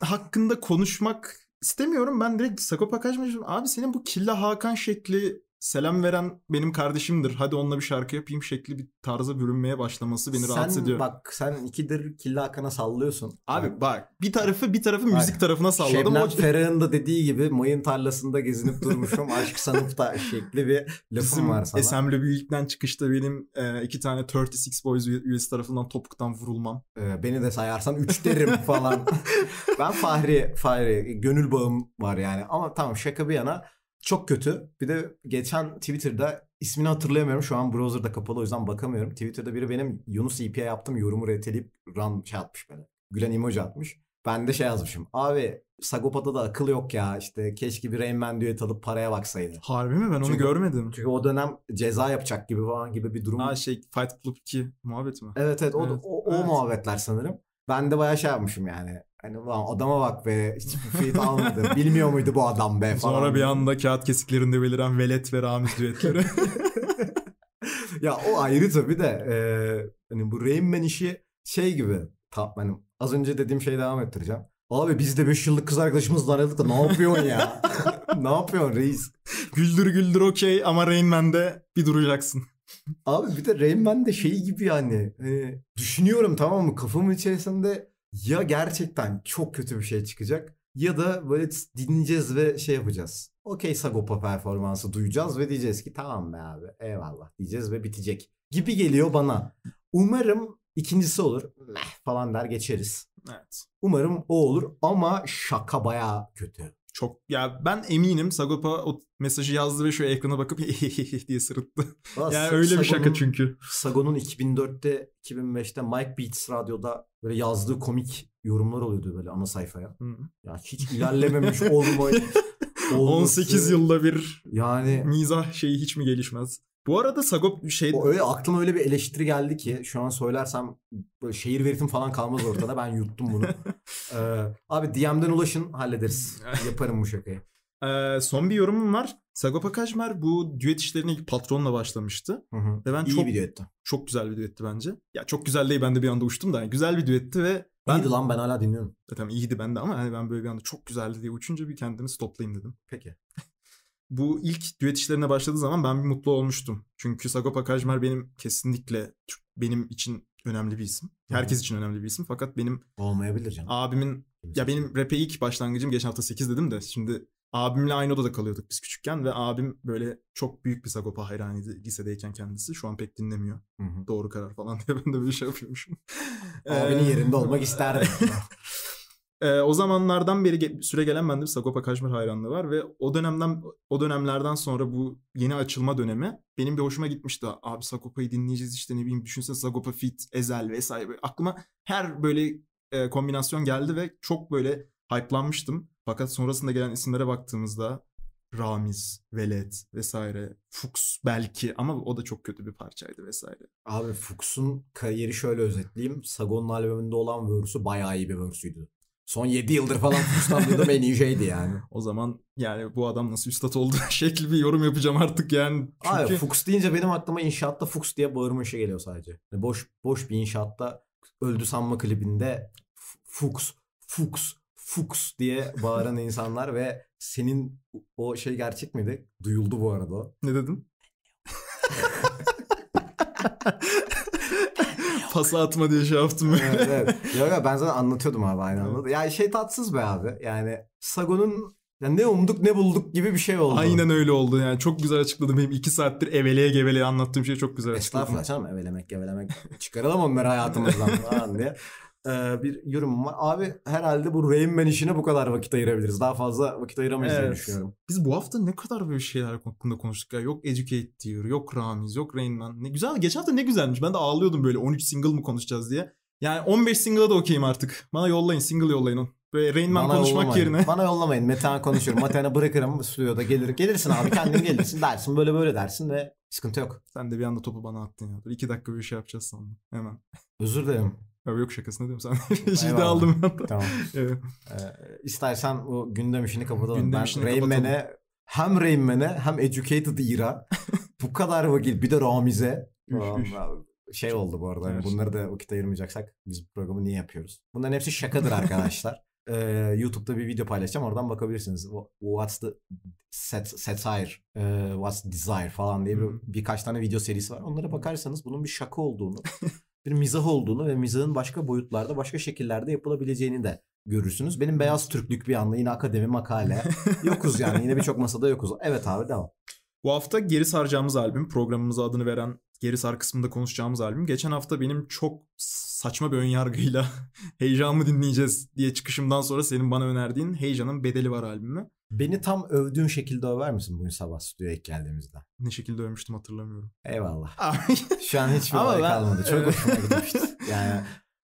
hakkında konuşmak istemiyorum. Ben direkt Sagopa Kajmer abi senin bu Killa Hakan şekli selam veren benim kardeşimdir. Hadi onunla bir şarkı yapayım şekli bir tarza bürünmeye başlaması beni sen, rahatsız ediyor. Sen bak sen ikidir Killa Hakan'a sallıyorsun. Abi yani. bak bir tarafı bir tarafı bak, müzik tarafına salladım. Şebnem o... Ferah'ın
da dediği gibi mayın tarlasında gezinip durmuşum aşk sanıfta şekli bir lafım Bizim var sana. Esemle
Büyük'ten çıkışta benim e, iki tane 36 Boys üyesi tarafından topuktan vurulmam. Ee, beni de sayarsan
üç derim falan. ben Fahri, Fahri gönül bağım var yani ama tamam şaka bir yana çok kötü. Bir de geçen Twitter'da ismini hatırlayamıyorum. Şu an browser'da kapalı o yüzden bakamıyorum. Twitter'da biri benim Yunus EP'ye yaptım yorumu reteleyip run şey atmış bana. Gülen emoji atmış. Ben de şey yazmışım. Abi Sagopa'da da akıl yok ya işte keşke bir Rain Man düet alıp paraya baksaydı.
Harbi mi? Ben çünkü, onu
görmedim. Çünkü o dönem ceza yapacak gibi falan gibi
bir durum. Ha şey Fight Club 2 muhabbet mi? Evet evet o, o,
o evet. muhabbetler sanırım. Ben de bayağı şey yapmışım yani. Hani adama bak be hiçbir feed almadı. Bilmiyor muydu bu adam be falan. Sonra bir anda
kağıt kesiklerinde beliren Velet ve Ramiz düetleri.
ya o ayrı tabii de. E, hani bu Rain Man işi şey gibi. Ta hani az önce dediğim şeyi devam ettireceğim. Abi biz de 5 yıllık kız arkadaşımızla aradık da ne yapıyorsun ya? ne yapıyorsun reis? Güldür güldür okey ama Rain Man'de bir duracaksın. Abi bir de Rain Man'de şey gibi yani. Hani düşünüyorum tamam mı? Kafamın içerisinde ya gerçekten çok kötü bir şey çıkacak ya da böyle dinleyeceğiz ve şey yapacağız. Okey Sagopa performansı duyacağız ve diyeceğiz ki tamam be abi eyvallah diyeceğiz ve bitecek gibi geliyor bana. Umarım ikincisi olur Meh falan der geçeriz. Evet. Umarım o olur ama şaka
baya kötü. Çok ya ben eminim Sagopa o mesajı yazdı ve şöyle ekrana bakıp diye sırıttı. Vallahi yani öyle bir şaka çünkü.
Sagon'un 2004'te 2005'te Mike Beats radyoda böyle yazdığı komik yorumlar oluyordu böyle ana sayfaya. Hı. Ya hiç ilerlememiş olmayı. Olması, 18
yılda bir yani mizah şeyi hiç mi gelişmez? Bu arada Sagop şey... O öyle aklıma öyle bir eleştiri geldi ki şu an söylersem böyle şehir veritim falan kalmaz ortada. ben yuttum bunu. ee, abi DM'den ulaşın hallederiz. Yaparım bu şakayı. Ee, son bir yorumum var. Sagopa Kajmer bu düet işlerine ilk patronla başlamıştı. Hı hı. Ve ben İyi çok, bir düetti. Çok güzel bir düetti bence. Ya çok güzel değil ben de bir anda uçtum da. Yani güzel bir düetti ve... Ben, iyiydi lan ben hala dinliyorum. E, tamam iyiydi bende ama yani ben böyle bir anda çok güzeldi diye uçunca bir kendimi stoplayayım dedim. Peki bu ilk düet işlerine başladığı zaman ben bir mutlu olmuştum. Çünkü Sagopa Kajmer benim kesinlikle benim için önemli bir isim. Herkes için önemli bir isim fakat benim olmayabilir canım. Abimin ya benim rap'e ilk başlangıcım geçen hafta 8 dedim de şimdi abimle aynı odada kalıyorduk biz küçükken ve abim böyle çok büyük bir Sagopa hayranıydı lisedeyken kendisi. Şu an pek dinlemiyor. Hı hı. Doğru karar falan diye ben de bir şey yapıyormuşum. Abinin yerinde olmak isterdim. Ee, o zamanlardan beri ge- süre gelen bende bir Sagopa Kajmer hayranlığı var ve o dönemden o dönemlerden sonra bu yeni açılma dönemi benim bir hoşuma gitmişti. Abi Sagopa'yı dinleyeceğiz işte ne bileyim düşünsene Sagopa Fit, Ezel vesaire. aklıma her böyle e, kombinasyon geldi ve çok böyle hype'lanmıştım. Fakat sonrasında gelen isimlere baktığımızda Ramiz, Velet vesaire, Fuchs belki ama o da çok kötü bir parçaydı vesaire. Abi Fuchs'un kariyeri şöyle özetleyeyim. Sagon'un albümünde olan verse'ü bayağı iyi bir verse'üydü. Son 7 yıldır falan üstadlığım en iyi şeydi yani. O zaman yani bu adam nasıl üstad oldu şekli bir yorum yapacağım artık yani. Çünkü... Abi Fuchs deyince benim aklıma inşaatta Fuchs
diye bağırma işe geliyor sadece. Yani boş boş bir inşaatta öldü sanma klibinde Fuchs, Fuchs, Fuchs diye bağıran insanlar ve senin o şey gerçek miydi? Duyuldu bu arada. Ne dedim? pası atma diye şey yaptım böyle. evet, evet. Yok ya ben zaten anlatıyordum abi aynı anda. Yani şey tatsız be abi. Yani Sagon'un yani ne umduk ne bulduk
gibi bir şey oldu. Aynen öyle oldu yani. Çok güzel açıkladım. Benim iki saattir eveleye geveleye anlattığım şey çok güzel açıkladım. Estağfurullah canım
evelemek gevelemek. Çıkaralım onları hayatımızdan falan diye. E, bir yorumum var. Abi herhalde bu Rain Man işine bu kadar vakit ayırabiliriz. Daha fazla vakit ayıramayız evet. diye düşünüyorum.
Biz bu hafta ne kadar böyle şeyler hakkında konuştuk ya. Yok Educate diyor, yok Ramiz, yok Rain Man. Ne güzel. Geçen hafta ne güzelmiş. Ben de ağlıyordum böyle 13 single mı konuşacağız diye. Yani 15 single'a da okeyim artık. Bana yollayın, single yollayın onu. Böyle Rain Man bana konuşmak yollamayın.
yerine. Bana yollamayın. Metehan konuşuyorum Metehan'a bırakırım stüdyoda gelir.
Gelirsin abi kendin gelirsin dersin. Böyle böyle dersin ve sıkıntı yok. Sen de bir anda topu bana attın ya. Böyle iki dakika bir şey yapacağız sandım. Hemen. Özür dilerim. Abi yok şakasını diyorum sen. ciddi aldım ben. Tamam. evet. ee, istersen o gündem işini kapatalım. Gündem ben işini Rain Man'e
hem Rain Man'e hem Educated Ira bu kadar vakit bir de Ramiz'e şey Çok oldu bu arada. Yani bunları da vakit ayırmayacaksak biz bu programı niye yapıyoruz? Bunların hepsi şakadır arkadaşlar. e, ee, YouTube'da bir video paylaşacağım. Oradan bakabilirsiniz. What's the set, satire, e, ee, what's desire falan diye bir, birkaç tane video serisi var. Onlara bakarsanız bunun bir şaka olduğunu bir mizah olduğunu ve mizahın başka boyutlarda, başka şekillerde yapılabileceğini de
görürsünüz. Benim beyaz
Türklük bir anda yine akademi makale.
Yokuz yani yine birçok masada yokuz. Evet abi devam. Bu hafta geri saracağımız albüm, programımıza adını veren geri sar kısmında konuşacağımız albüm. Geçen hafta benim çok saçma bir önyargıyla heyecanımı dinleyeceğiz diye çıkışımdan sonra senin bana önerdiğin Heyecanın Bedeli Var albümü.
Beni tam övdüğün şekilde över misin bugün sabah stüdyoya ilk geldiğimizde? Ne şekilde övmüştüm hatırlamıyorum. Eyvallah. Şu an hiçbir olay ben... kalmadı. Çok hoşuma gitmişti. Yani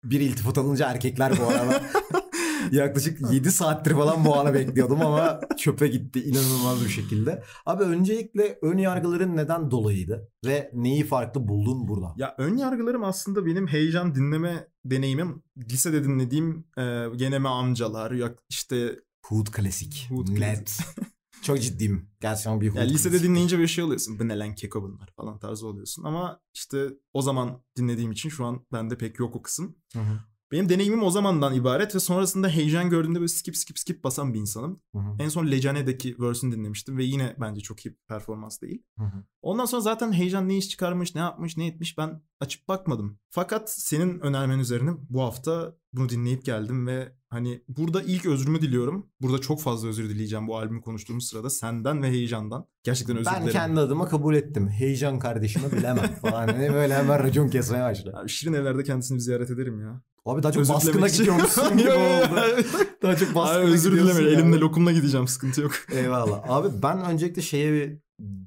bir iltifat alınca erkekler bu arada yaklaşık 7 saattir falan bu ana bekliyordum ama çöpe gitti inanılmaz bir şekilde. Abi öncelikle ön yargıların neden dolayıydı ve neyi farklı buldun burada?
Ya ön yargılarım aslında benim heyecan dinleme deneyimim. Lisede dinlediğim e, geneme amcalar, işte Hood klasik. Hood Net. Çok ciddiyim. Gerçekten bir Hood yani Lisede klasik. dinleyince bir şey oluyorsun. Bu ne lan keko bunlar falan tarzı oluyorsun. Ama işte o zaman dinlediğim için şu an bende pek yok o kısım. Hı hı. Benim deneyimim o zamandan ibaret ve sonrasında heyecan gördüğümde böyle skip skip skip basan bir insanım. Hı hı. En son Lecane'deki verse'ünü dinlemiştim ve yine bence çok iyi performans değil. Hı hı. Ondan sonra zaten heyecan ne iş çıkarmış, ne yapmış, ne etmiş ben açıp bakmadım. Fakat senin önermen üzerine bu hafta bunu dinleyip geldim ve hani burada ilk özrümü diliyorum. Burada çok fazla özür dileyeceğim bu albümü konuştuğumuz sırada senden ve heyecandan. Gerçekten özür ben dilerim. Ben kendi
adıma kabul ettim. Heyecan kardeşime bilemem falan. Hani
böyle hemen racon kesmeye başladı. Abi şirin evlerde kendisini ziyaret ederim ya. Abi daha çok özür baskına gidiyormuşsun gibi oldu. daha çok baskına Abi özür dileme. Yani. Elimle lokumla gideceğim sıkıntı yok. Eyvallah.
Abi ben öncelikle şeye bir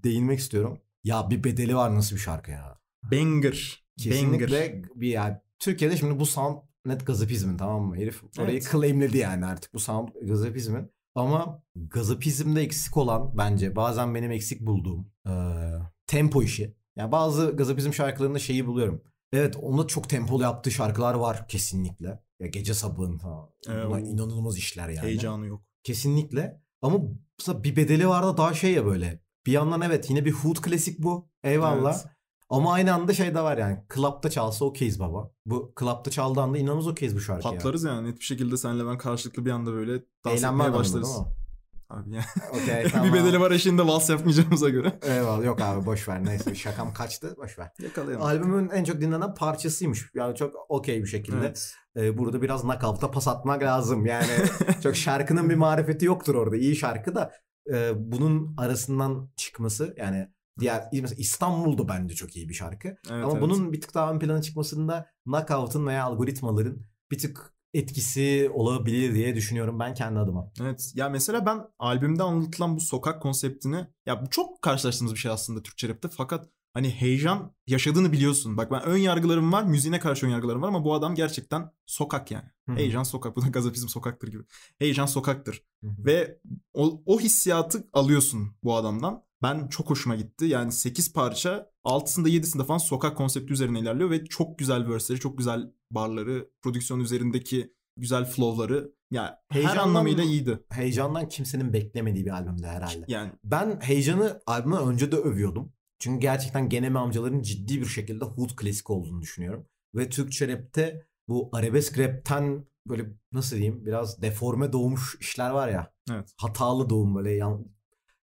değinmek istiyorum. Ya bir bedeli var nasıl bir şarkı ya. Banger. Kesinlikle Banger. bir yani Türkiye'de şimdi bu sound net gazapizmin tamam mı? Herif orayı evet. claimledi yani artık bu sound gazapizmin. Ama gazapizmde eksik olan bence bazen benim eksik bulduğum e, tempo işi. Yani bazı gazapizm şarkılarında şeyi buluyorum. Evet onda çok tempolu yaptığı şarkılar var kesinlikle. Ya gece sabahın falan. Evet, Bunlar inanılmaz işler yani. Heyecanı yok. Kesinlikle. Ama mesela bir bedeli var da daha şey ya böyle. Bir yandan evet yine bir Hood klasik bu. Eyvallah. Evet. Ama aynı anda
şey de var yani. Club'da çalsa okeyiz baba. Bu Club'da çaldığı anda inanılmaz okeyiz bu şarkıya. Patlarız yani. net bir şekilde senle ben karşılıklı bir anda böyle dans Eğlenme etmeye başlarız. Abi yani. Okay, tamam. bir bedeli var eşinde vals yapmayacağımıza göre. Eyvallah yok abi boş ver neyse şakam kaçtı boş ver. Yakalayalım.
Albümün en çok dinlenen parçasıymış. Yani çok okey bir şekilde. Evet. Ee, burada biraz nakavta pas atmak lazım. Yani çok şarkının bir marifeti yoktur orada. İyi şarkı da e, bunun arasından çıkması yani Diğer mesela İstanbul'da bence çok iyi bir şarkı. Evet, Ama evet. bunun bir tık daha ön plana çıkmasında knockout'un veya algoritmaların bir tık etkisi
olabilir diye düşünüyorum ben kendi adıma. Evet ya mesela ben albümde anlatılan bu sokak konseptini ya bu çok karşılaştığımız bir şey aslında Türkçe rapte fakat hani heyecan yaşadığını biliyorsun. Bak ben ön yargılarım var, müziğine karşı ön yargılarım var ama bu adam gerçekten sokak yani. Hı-hı. Heyecan sokak. Bu da gazapizm sokaktır gibi. Heyecan sokaktır. Hı-hı. Ve o, o hissiyatı alıyorsun bu adamdan ben çok hoşuma gitti. Yani 8 parça 6'sında 7'sinde falan sokak konsepti üzerine ilerliyor ve çok güzel verse'leri, çok güzel barları, prodüksiyon üzerindeki güzel flow'ları yani her anlamıyla iyiydi.
Heyecandan kimsenin beklemediği bir albümdü herhalde. Yani ben heyecanı albümden önce de övüyordum. Çünkü gerçekten Geneme amcaların ciddi bir şekilde hood klasik olduğunu düşünüyorum. Ve Türkçe rap'te bu arabesk rap'ten böyle nasıl diyeyim biraz deforme doğmuş işler var ya. Evet. Hatalı doğum böyle yan,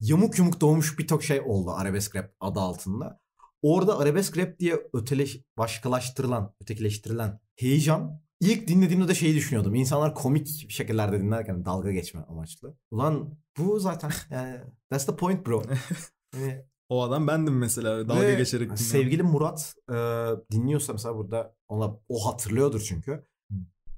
yamuk yumuk doğmuş birçok şey oldu arabesk rap adı altında. Orada arabesk rap diye öteleş, başkalaştırılan, ötekileştirilen heyecan İlk dinlediğimde de şeyi düşünüyordum. İnsanlar komik şekillerde dinlerken dalga geçme amaçlı. Ulan bu zaten yani that's the point bro.
Hani o adam bendim mesela dalga ve geçerek dinliyorum. Sevgili
Murat e, dinliyorsa mesela burada ona o hatırlıyordur çünkü.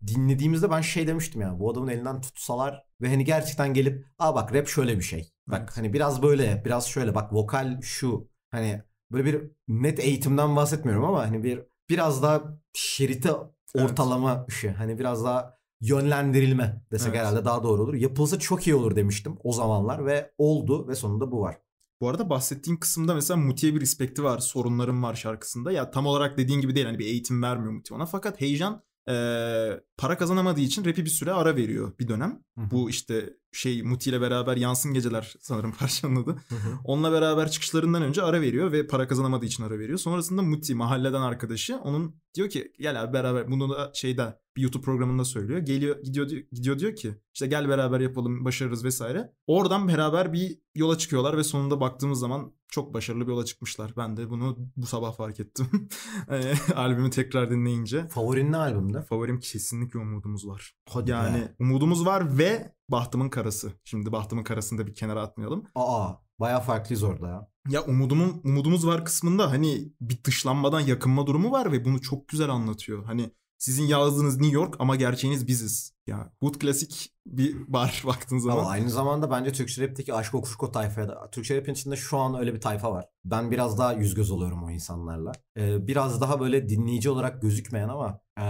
Dinlediğimizde ben şey demiştim ya bu adamın elinden tutsalar ve hani gerçekten gelip aa bak rap şöyle bir şey Bak evet. hani biraz böyle biraz şöyle bak vokal şu hani böyle bir net eğitimden bahsetmiyorum ama hani bir biraz daha şerite ortalama evet. işi. Hani biraz daha yönlendirilme desek evet. herhalde daha doğru olur. Yapılsa çok iyi olur demiştim o zamanlar ve oldu ve
sonunda bu var. Bu arada bahsettiğin kısımda mesela Muti'ye bir respekti var. Sorunlarım var şarkısında. Ya tam olarak dediğin gibi değil. Hani bir eğitim vermiyor Muti ona. Fakat heyecan e, para kazanamadığı için rapi bir süre ara veriyor bir dönem. Hı-hı. Bu işte şey Muti ile beraber Yansın Geceler sanırım parçanın adı. Hı-hı. Onunla beraber çıkışlarından önce ara veriyor ve para kazanamadığı için ara veriyor. Sonrasında Muti mahalleden arkadaşı onun diyor ki gel abi beraber bunu da şeyde bir YouTube programında söylüyor. Geliyor gidiyor gidiyor diyor ki işte gel beraber yapalım başarırız vesaire. Oradan beraber bir yola çıkıyorlar ve sonunda baktığımız zaman çok başarılı bir yola çıkmışlar. Ben de bunu bu sabah fark ettim. Ee, albümü tekrar dinleyince. Favorin ne albümde? Favorim kesinlikle Umudumuz Var. Hadi yani be. Umudumuz Var ve Bahtımın Karası. Şimdi Bahtımın Karası'nı da bir kenara atmayalım.
Aa baya farklıyız orada ya.
Ya umudumun umudumuz var kısmında hani bir dışlanmadan yakınma durumu var ve bunu çok güzel anlatıyor. Hani sizin yazdığınız New York ama gerçeğiniz biziz ya Hood klasik bir bar baktığın zaman. Ama aynı zamanda bence Türkçe rap'teki aşk Kuşko tayfaya
da. Türkçe rap'in içinde şu an öyle bir tayfa var. Ben biraz daha yüz göz oluyorum o insanlarla. Ee, biraz daha böyle dinleyici olarak gözükmeyen ama e,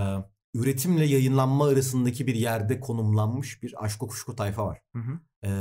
üretimle yayınlanma arasındaki bir yerde konumlanmış bir aşk Kuşko tayfa var. Hı hı. Ee,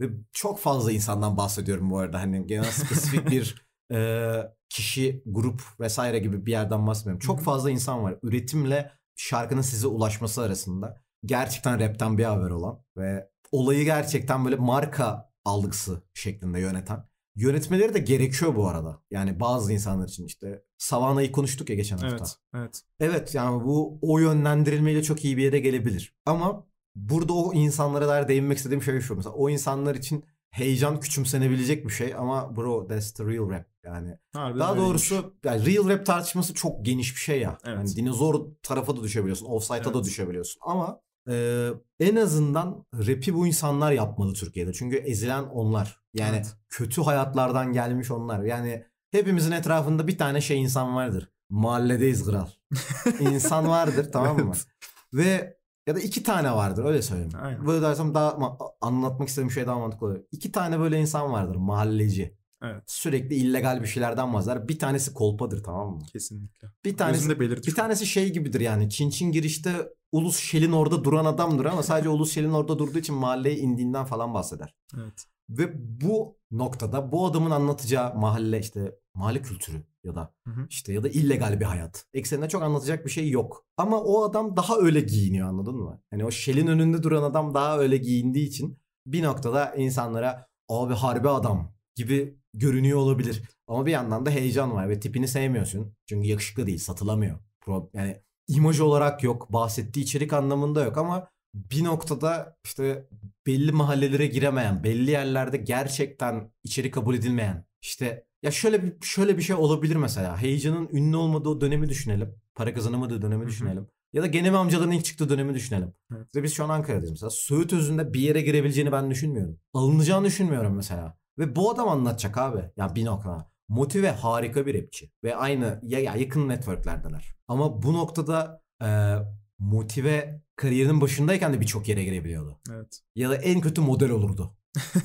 ve çok fazla insandan bahsediyorum bu arada. Hani genel spesifik bir e, kişi, grup vesaire gibi bir yerden bahsetmiyorum. Çok fazla insan var. Üretimle şarkının size ulaşması arasında gerçekten rapten bir haber olan ve olayı gerçekten böyle marka algısı şeklinde yöneten. Yönetmeleri de gerekiyor bu arada. Yani bazı insanlar için işte Savana'yı konuştuk ya geçen hafta. Evet, evet. Evet yani bu o yönlendirilmeyle çok iyi bir yere gelebilir. Ama burada o insanlara dair değinmek istediğim şey şu. Mesela o insanlar için heyecan küçümsenebilecek bir şey ama bro that's the real rap yani.
Harbiden Daha doğrusu
yani real rap tartışması çok geniş bir şey ya. Evet. Yani dinozor tarafa da düşebiliyorsun, offside'a evet. da düşebiliyorsun ama e, en azından rapi bu insanlar yapmalı Türkiye'de. Çünkü ezilen onlar. Yani evet. kötü hayatlardan gelmiş onlar. Yani hepimizin etrafında bir tane şey insan vardır. Mahalledeyiz kral. insan vardır tamam mı? Evet. Ve ya da iki tane vardır öyle söyleyeyim. Aynen. Böyle dersem daha anlatmak istediğim şey daha mantıklı oluyor. İki tane böyle insan vardır mahalleci. Evet. Sürekli illegal bir şeylerden vazlar. Bir tanesi kolpadır tamam mı? Kesinlikle. Bir tanesi bir tanesi şey gibidir yani. Çin Çin girişte Ulus Shell'in orada duran adamdır ama sadece Ulus Shell'in orada durduğu için mahalleye indiğinden falan bahseder. Evet. Ve bu noktada bu adamın anlatacağı mahalle işte mahalle kültürü ya da hı hı. işte ya da illegal bir hayat. Ekseninde çok anlatacak bir şey yok. Ama o adam daha öyle giyiniyor anladın mı? Hani o Shell'in önünde duran adam daha öyle giyindiği için bir noktada insanlara abi harbi adam gibi görünüyor olabilir. Ama bir yandan da heyecan var ve tipini sevmiyorsun. Çünkü yakışıklı değil, satılamıyor. Pro yani imaj olarak yok. Bahsettiği içerik anlamında yok ama bir noktada işte belli mahallelere giremeyen, belli yerlerde gerçekten içerik kabul edilmeyen işte ya şöyle bir, şöyle bir şey olabilir mesela. Heyecanın ünlü olmadığı dönemi düşünelim. Para kazanamadığı dönemi düşünelim. Ya da Geneve amcaların ilk çıktığı dönemi düşünelim. Evet. biz şu an Ankara'dayız mesela. Söğüt özünde bir yere girebileceğini ben düşünmüyorum. Alınacağını düşünmüyorum mesela. Ve bu adam anlatacak abi. Ya yani bir nokta. Motive harika bir rapçi ve aynı ya, ya yakın networklerdeler. Ama bu noktada e, Motive kariyerinin başındayken de birçok yere girebiliyordu. Evet. Ya da en kötü model olurdu.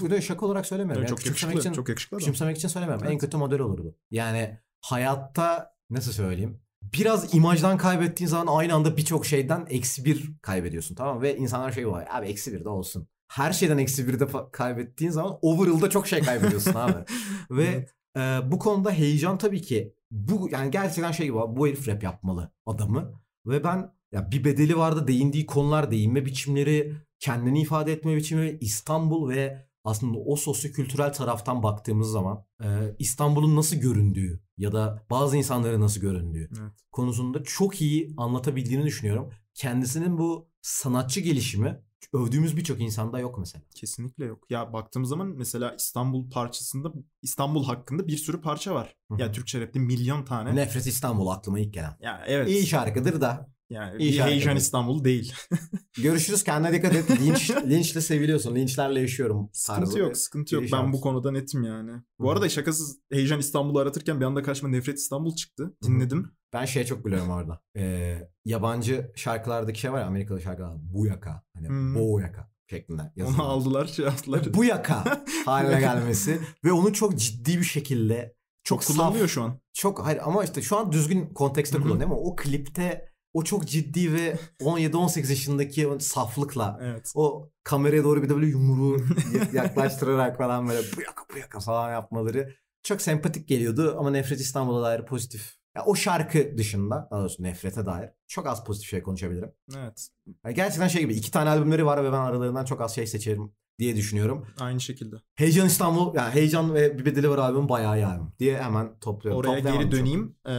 Bu da şaka olarak söylemiyorum. yani çok, yakışıklı, için, çok yakışıklı. Küçümsemek için söylemiyorum. Evet. En kötü model olurdu. Yani hayatta nasıl söyleyeyim? Biraz imajdan kaybettiğin zaman aynı anda birçok şeyden eksi bir kaybediyorsun tamam Ve insanlar şey var. Abi eksi bir de olsun her şeyden eksi birde kaybettiğin zaman overall'da çok şey kaybediyorsun abi. Ve e, bu konuda heyecan tabii ki bu yani gerçekten şey gibi bu herif rap yapmalı adamı. Ve ben ya bir bedeli vardı değindiği konular, değinme biçimleri, kendini ifade etme biçimi İstanbul ve aslında o sosyokültürel taraftan baktığımız zaman e, İstanbul'un nasıl göründüğü ya da bazı insanların nasıl göründüğü evet. konusunda çok iyi anlatabildiğini düşünüyorum. Kendisinin bu
sanatçı gelişimi övdüğümüz birçok insanda yok mesela. Kesinlikle yok. Ya baktığımız zaman mesela İstanbul parçasında İstanbul hakkında bir sürü parça var. Hı-hı. Ya Türkçe rapte milyon tane. Nefret İstanbul aklıma ilk gelen. Ya evet. İyi şarkıdır da yani bir heyecan İstanbul değil. Görüşürüz kendine dikkat et. Linç, linçle seviliyorsun. Linçlerle yaşıyorum. Sıkıntı yok sıkıntı yok. Ben bu konuda netim yani. Bu hı arada şakasız heyecan İstanbul'u aratırken bir anda karşıma Nefret İstanbul çıktı. Dinledim. hı Ben şeye çok gülüyorum orada. Ee, yabancı şarkılardaki şey var ya Amerikalı
şarkılarda bu yaka. Hani hmm. bu yaka
şeklinde yazılıyor. Onu aldılar şey aldılar. Bu yaka
haline gelmesi ve onu çok ciddi bir şekilde çok, çok kullanılıyor saf, şu an. Çok hayır ama işte şu an düzgün kontekste kullanıyor ama o klipte o çok ciddi ve 17-18 yaşındaki saflıkla evet. o kameraya doğru bir de böyle yumruğu yaklaştırarak falan böyle bıyaka bıyaka falan yapmaları çok sempatik geliyordu ama Nefret İstanbul'a dair pozitif ya o şarkı dışında daha doğrusu nefrete dair çok az pozitif şey konuşabilirim. Evet. Yani gerçekten şey gibi iki tane albümleri var ve ben aralarından çok az şey seçerim diye düşünüyorum. Aynı şekilde. Heyecan İstanbul, yani Heyecan ve bir bedeli var albüm bayağı yani.
diye hemen topluyorum. Oraya geri döneyim. Ee,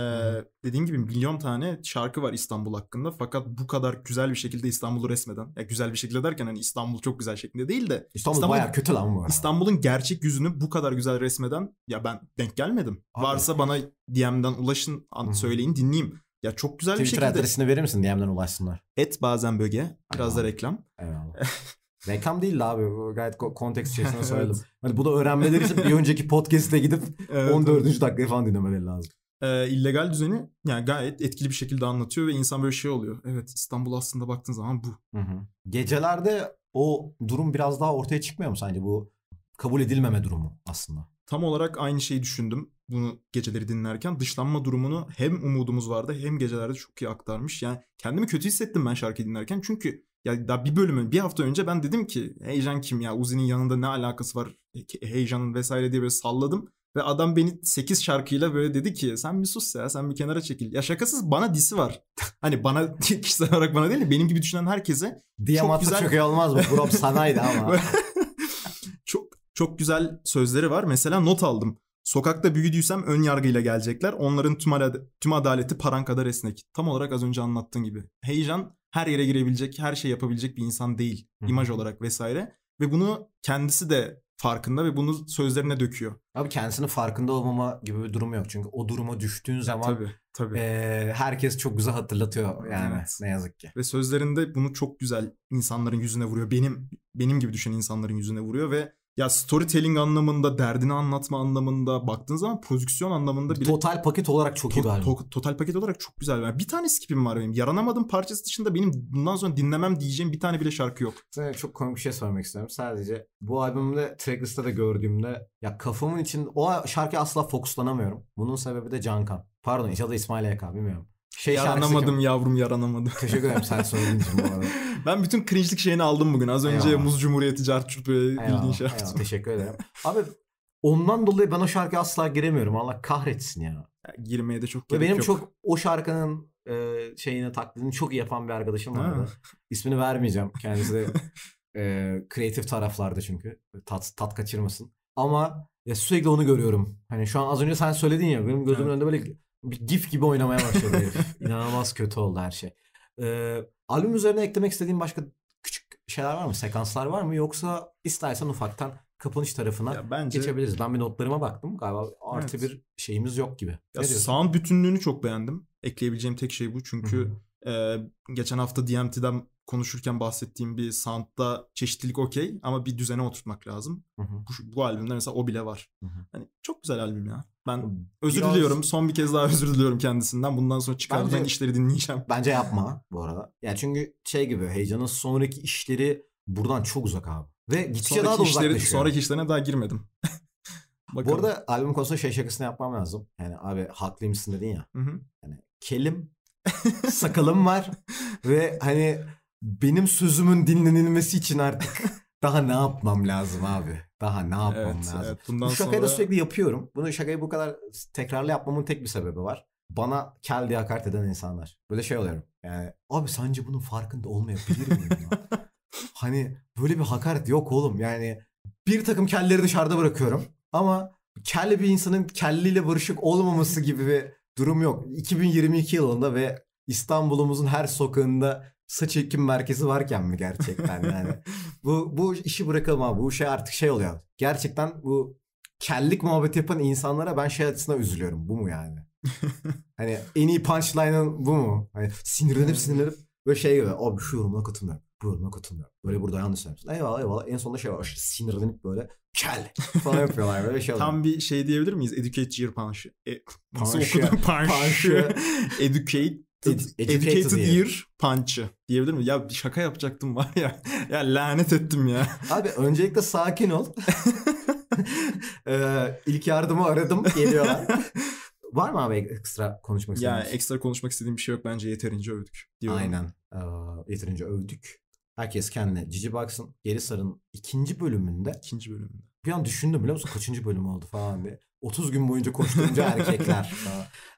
dediğim gibi milyon tane şarkı var İstanbul hakkında. Fakat bu kadar güzel bir şekilde İstanbul'u resmeden. Ya güzel bir şekilde derken hani İstanbul çok güzel şeklinde değil de. İstanbul, İstanbul bayağı kötü lan bu. İstanbul'un gerçek yüzünü bu kadar güzel resmeden ya ben denk gelmedim. Abi. Varsa bana DM'den ulaşın, söyleyin, dinleyeyim. Ya çok güzel Twitter bir şekilde. Twitter adresini
verir misin DM'den ulaşsınlar?
Et bazen böge. Biraz Eyvallah. da reklam. Eyvallah. Reklam değil de abi. Gayet konteks içerisinde söyledim. evet. Hani bu da öğrenmeleri için bir önceki podcast'e gidip evet, 14. Evet. dakikayı
falan dinlemeleri lazım.
E, illegal düzeni yani gayet etkili bir şekilde anlatıyor ve insan böyle şey oluyor. Evet İstanbul aslında baktığın zaman bu. Hı hı.
Gecelerde o durum biraz daha ortaya çıkmıyor mu sence bu
kabul edilmeme durumu aslında? Tam olarak aynı şeyi düşündüm bunu geceleri dinlerken. Dışlanma durumunu hem umudumuz vardı hem gecelerde çok iyi aktarmış. Yani kendimi kötü hissettim ben şarkı dinlerken. Çünkü ya daha bir bölümün bir hafta önce ben dedim ki heyecan kim ya Uzi'nin yanında ne alakası var e, heyecanın vesaire diye böyle salladım. Ve adam beni 8 şarkıyla böyle dedi ki sen bir sus ya sen bir kenara çekil. Ya şakasız bana disi var. hani bana kişisel olarak bana değil de benim gibi düşünen herkese Diamant'ı çok güzel... çok iyi olmaz mı? Buram sanaydı ama. çok, çok güzel sözleri var. Mesela not aldım. Sokakta büyüdüysem ön yargıyla gelecekler. Onların tüm, ad- tüm adaleti paran kadar esnek. Tam olarak az önce anlattığın gibi. Heyecan her yere girebilecek, her şey yapabilecek bir insan değil. Hı. imaj olarak vesaire. Ve bunu kendisi de farkında ve bunu sözlerine döküyor. Abi kendisinin farkında olmama gibi bir durumu yok. Çünkü o duruma düştüğün zaman tabii, tabii. E, herkes çok güzel hatırlatıyor yani evet. ne yazık ki. Ve sözlerinde bunu çok güzel insanların yüzüne vuruyor. Benim benim gibi düşen insanların yüzüne vuruyor ve ya storytelling anlamında, derdini anlatma anlamında, baktığın zaman prodüksiyon anlamında bile... Total paket olarak çok to- iyi To- total paket olarak çok güzel bir Bir tane skipim var benim. Yaranamadım parçası dışında benim bundan sonra dinlemem diyeceğim bir tane bile şarkı yok. Sana çok komik bir şey sormak istiyorum. Sadece bu albümde tracklist'te de
gördüğümde ya kafamın için o şarkıya asla fokuslanamıyorum. Bunun sebebi de Cankan. Pardon,
ya da İsmail YK bilmiyorum. Şey yaranamadım kim? yavrum yaranamadım. Teşekkür ederim sen söylediğin için bu arada. ben bütün cringe'lik şeyini aldım bugün. Az önce eyvallah. Muz Cumhuriyeti Carçurt böyle bildiğin şarkı. Şey teşekkür ederim. Abi ondan dolayı ben o şarkıya asla giremiyorum. Allah kahretsin ya. ya girmeye de çok
gerek benim yok. çok o şarkının e, şeyine taklidini çok iyi yapan bir arkadaşım vardı. İsmini vermeyeceğim. Kendisi e, kreatif taraflarda çünkü. Tat, tat kaçırmasın. Ama ya sürekli onu görüyorum. Hani şu an az önce sen söyledin ya benim gözümün evet. önünde böyle bir gif gibi oynamaya başladı herif. İnanılmaz kötü oldu her şey. Ee, albüm üzerine eklemek istediğim başka küçük şeyler var mı? Sekanslar var mı? Yoksa istersen ufaktan kapanış tarafına ya bence... geçebiliriz. Ben bir notlarıma baktım. Galiba artı evet. bir şeyimiz yok gibi. Ya sound
bütünlüğünü çok beğendim. Ekleyebileceğim tek şey bu. Çünkü e, geçen hafta DMT'den konuşurken bahsettiğim bir soundda çeşitlilik okey ama bir düzene oturtmak lazım. Hı hı. Bu, bu albümde mesela o bile var. Hı hı. Hani çok güzel albüm ya. Ben Biraz... özür diliyorum. Son bir kez daha özür diliyorum kendisinden. Bundan sonra çıkartılan bence, işleri dinleyeceğim. Bence yapma bu arada. Yani çünkü şey gibi
heyecanın sonraki işleri buradan çok uzak abi. Ve gittikçe daha da uzaklaşıyor. sonraki işlerine daha girmedim. bu arada albüm konusunda şey şakasını yapmam lazım. Yani abi haklıymışsın dedin ya. Hı hı. Yani kelim, sakalım var ve hani benim sözümün dinlenilmesi için artık daha ne yapmam lazım abi? Daha ne yapmam evet, lazım? Evet, bundan Bu şakayı sonra... da sürekli yapıyorum. Bunu şakayı bu kadar tekrarlı yapmamın tek bir sebebi var. Bana kel diye hakaret eden insanlar. Böyle şey oluyorum. Yani abi sence bunun farkında olmayabilir miyim? hani böyle bir hakaret yok oğlum. Yani bir takım kelleri dışarıda bırakıyorum. Ama kelli bir insanın kelliyle barışık olmaması gibi bir durum yok. 2022 yılında ve İstanbul'umuzun her sokağında saç ekim merkezi varken mi gerçekten yani? bu, bu işi bırakalım abi. Bu şey artık şey oluyor. Gerçekten bu kellik muhabbet yapan insanlara ben şey açısından üzülüyorum. Bu mu yani? hani en iyi punchline'ın bu mu? Hani sinirlenip sinirlenip böyle şey gibi. Abi şu yorumuna katılmıyorum. Bu yorumuna katılmıyorum. Böyle burada yanlış yapıyorsun. Eyvallah eyvallah. En sonunda şey var. Aşırı sinirlenip böyle kel falan yapıyorlar böyle şey Tam
bir şey diyebilir miyiz? Educate your punch. E, nasıl okudun? Punch. punch. Educate Educated, educated year, year punch'ı diyebilir miyim? Ya şaka yapacaktım var ya. ya lanet ettim ya. Abi öncelikle sakin ol.
ee, ilk yardımı aradım geliyorlar.
Var mı abi ekstra konuşmak istediğin? Ya ekstra konuşmak istediğim bir şey yok. Bence yeterince övdük. Diyorum. Aynen. Ee, yeterince övdük. Herkes kendine cici baksın. Geri sarın ikinci bölümünde. İkinci bölümünde. Bir an
düşündüm biliyor musun kaçıncı bölüm oldu falan diye. 30 gün boyunca koşturunca erkekler.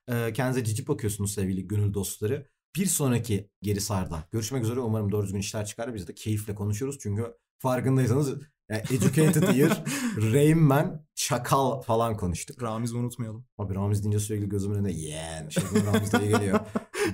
Ee, kendinize cici bakıyorsunuz sevgili gönül dostları. Bir sonraki geri sarda görüşmek üzere. Umarım doğru düzgün işler çıkar. Biz de keyifle konuşuyoruz. Çünkü farkındaysanız yani educated year, Rain Man, Çakal falan konuştuk. Ramiz'i unutmayalım. Abi Ramiz deyince sürekli gözümün önüne yeğen. Yeah! Şimdi şey Ramiz diye geliyor.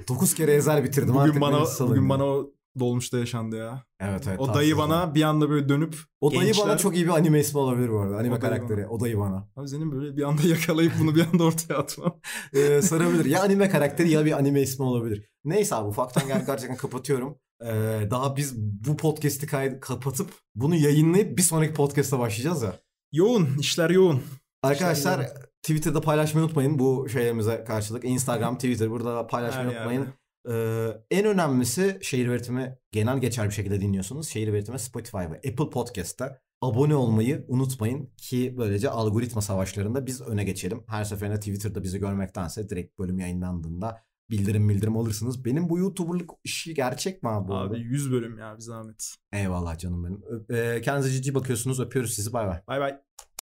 9 kere ezer bitirdim bugün artık. Bana, bugün bana o dolmuşta yaşandı ya. Evet evet. O dayı bana yani. bir anda böyle dönüp O gençler... dayı bana çok iyi bir anime ismi olabilir bu arada. Anime o karakteri. Bana. O dayı bana. Abi senin böyle bir anda yakalayıp bunu bir anda ortaya atma. ee, sarabilir.
Ya anime karakteri ya bir anime ismi olabilir. Neyse abi ufaktan gel gerçekten kapatıyorum. Ee, daha biz bu podcast'i kay- kapatıp bunu yayınlayıp bir sonraki podcast'a başlayacağız ya. Yoğun. işler yoğun. Arkadaşlar işler yoğun. Twitter'da paylaşmayı unutmayın bu şeylerimize karşılık. Instagram, Twitter burada paylaşmayı Her unutmayın. Yani. Ee, en önemlisi şehir üretimi genel geçer bir şekilde dinliyorsunuz. Şehir üretimi Spotify ve Apple Podcast'ta abone olmayı unutmayın ki böylece algoritma savaşlarında biz öne geçelim. Her seferinde Twitter'da bizi görmektense direkt bölüm yayınlandığında bildirim bildirim alırsınız. Benim bu YouTuber'lık işi gerçek mi abi? Abi 100 bölüm
ya bir zahmet.
Eyvallah canım benim. E, kendinize ciddi bakıyorsunuz. Öpüyoruz sizi. Bay bay.
Bay bay.